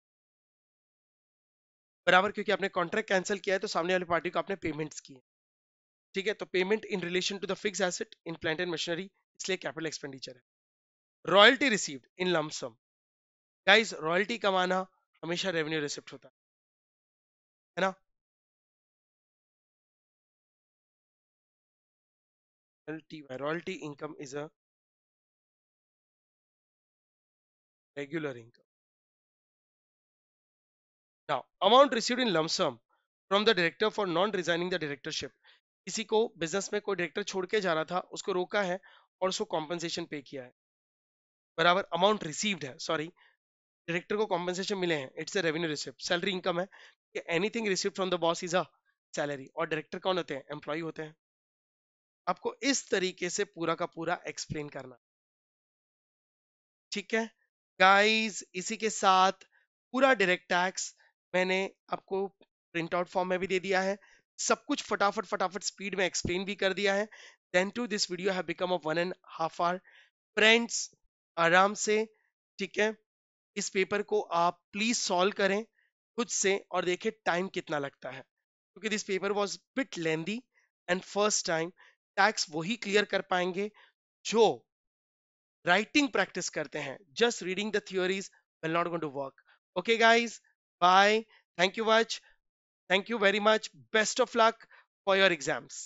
बराबर क्योंकि आपने कॉन्ट्रैक्ट कैंसिल किया है तो सामने वाली पार्टी को आपने पेमेंट्स किए ठीक है तो payment in relation to the fix asset in plant and machinery इसलिए कैपिटल एक्सपेंडिचर है royalty received in lump sum guys royalty कमाना हमेशा रेवेन्यू रिसिप्ट होता है है ना royalty income is a regular income now amount receive in lump sum from the director for non resigning the directorship किसी को बिजनेस में कोई डायरेक्टर छोड़ के जा रहा था उसको रोका है और उसको कॉम्पनसेशन पे किया है बराबर अमाउंट रिसीव्ड है सॉरी डायरेक्टर को कॉम्पनसेशन मिले हैं it's a revenue receipt salary income है anything receive from the boss is a salary और डायरेक्टर कौन होते हैं एम्प्लॉय होते हैं आपको इस तरीके से पूरा का पूरा एक्सप्लेन करना ठीक है गाइस इसी के साथ पूरा डायरेक्ट टैक्स मैंने आपको प्रिंट आउट फॉर्म में भी दे दिया है सब कुछ फटाफट फटाफट स्पीड में एक्सप्लेन भी कर दिया है then to this video have become one and half hour friends आराम से ठीक है इस पेपर को आप प्लीज सॉल्व करें खुद से और देखे टाइम कितना लगता है क्योंकि this paper was bit lengthy and first time tax वही क्लियर कर पाएंगे जो राइटिंग प्रैक्टिस करते हैं just reading the theories will not gone to work okay guys bye thank you much thank you very much best of luck for your exams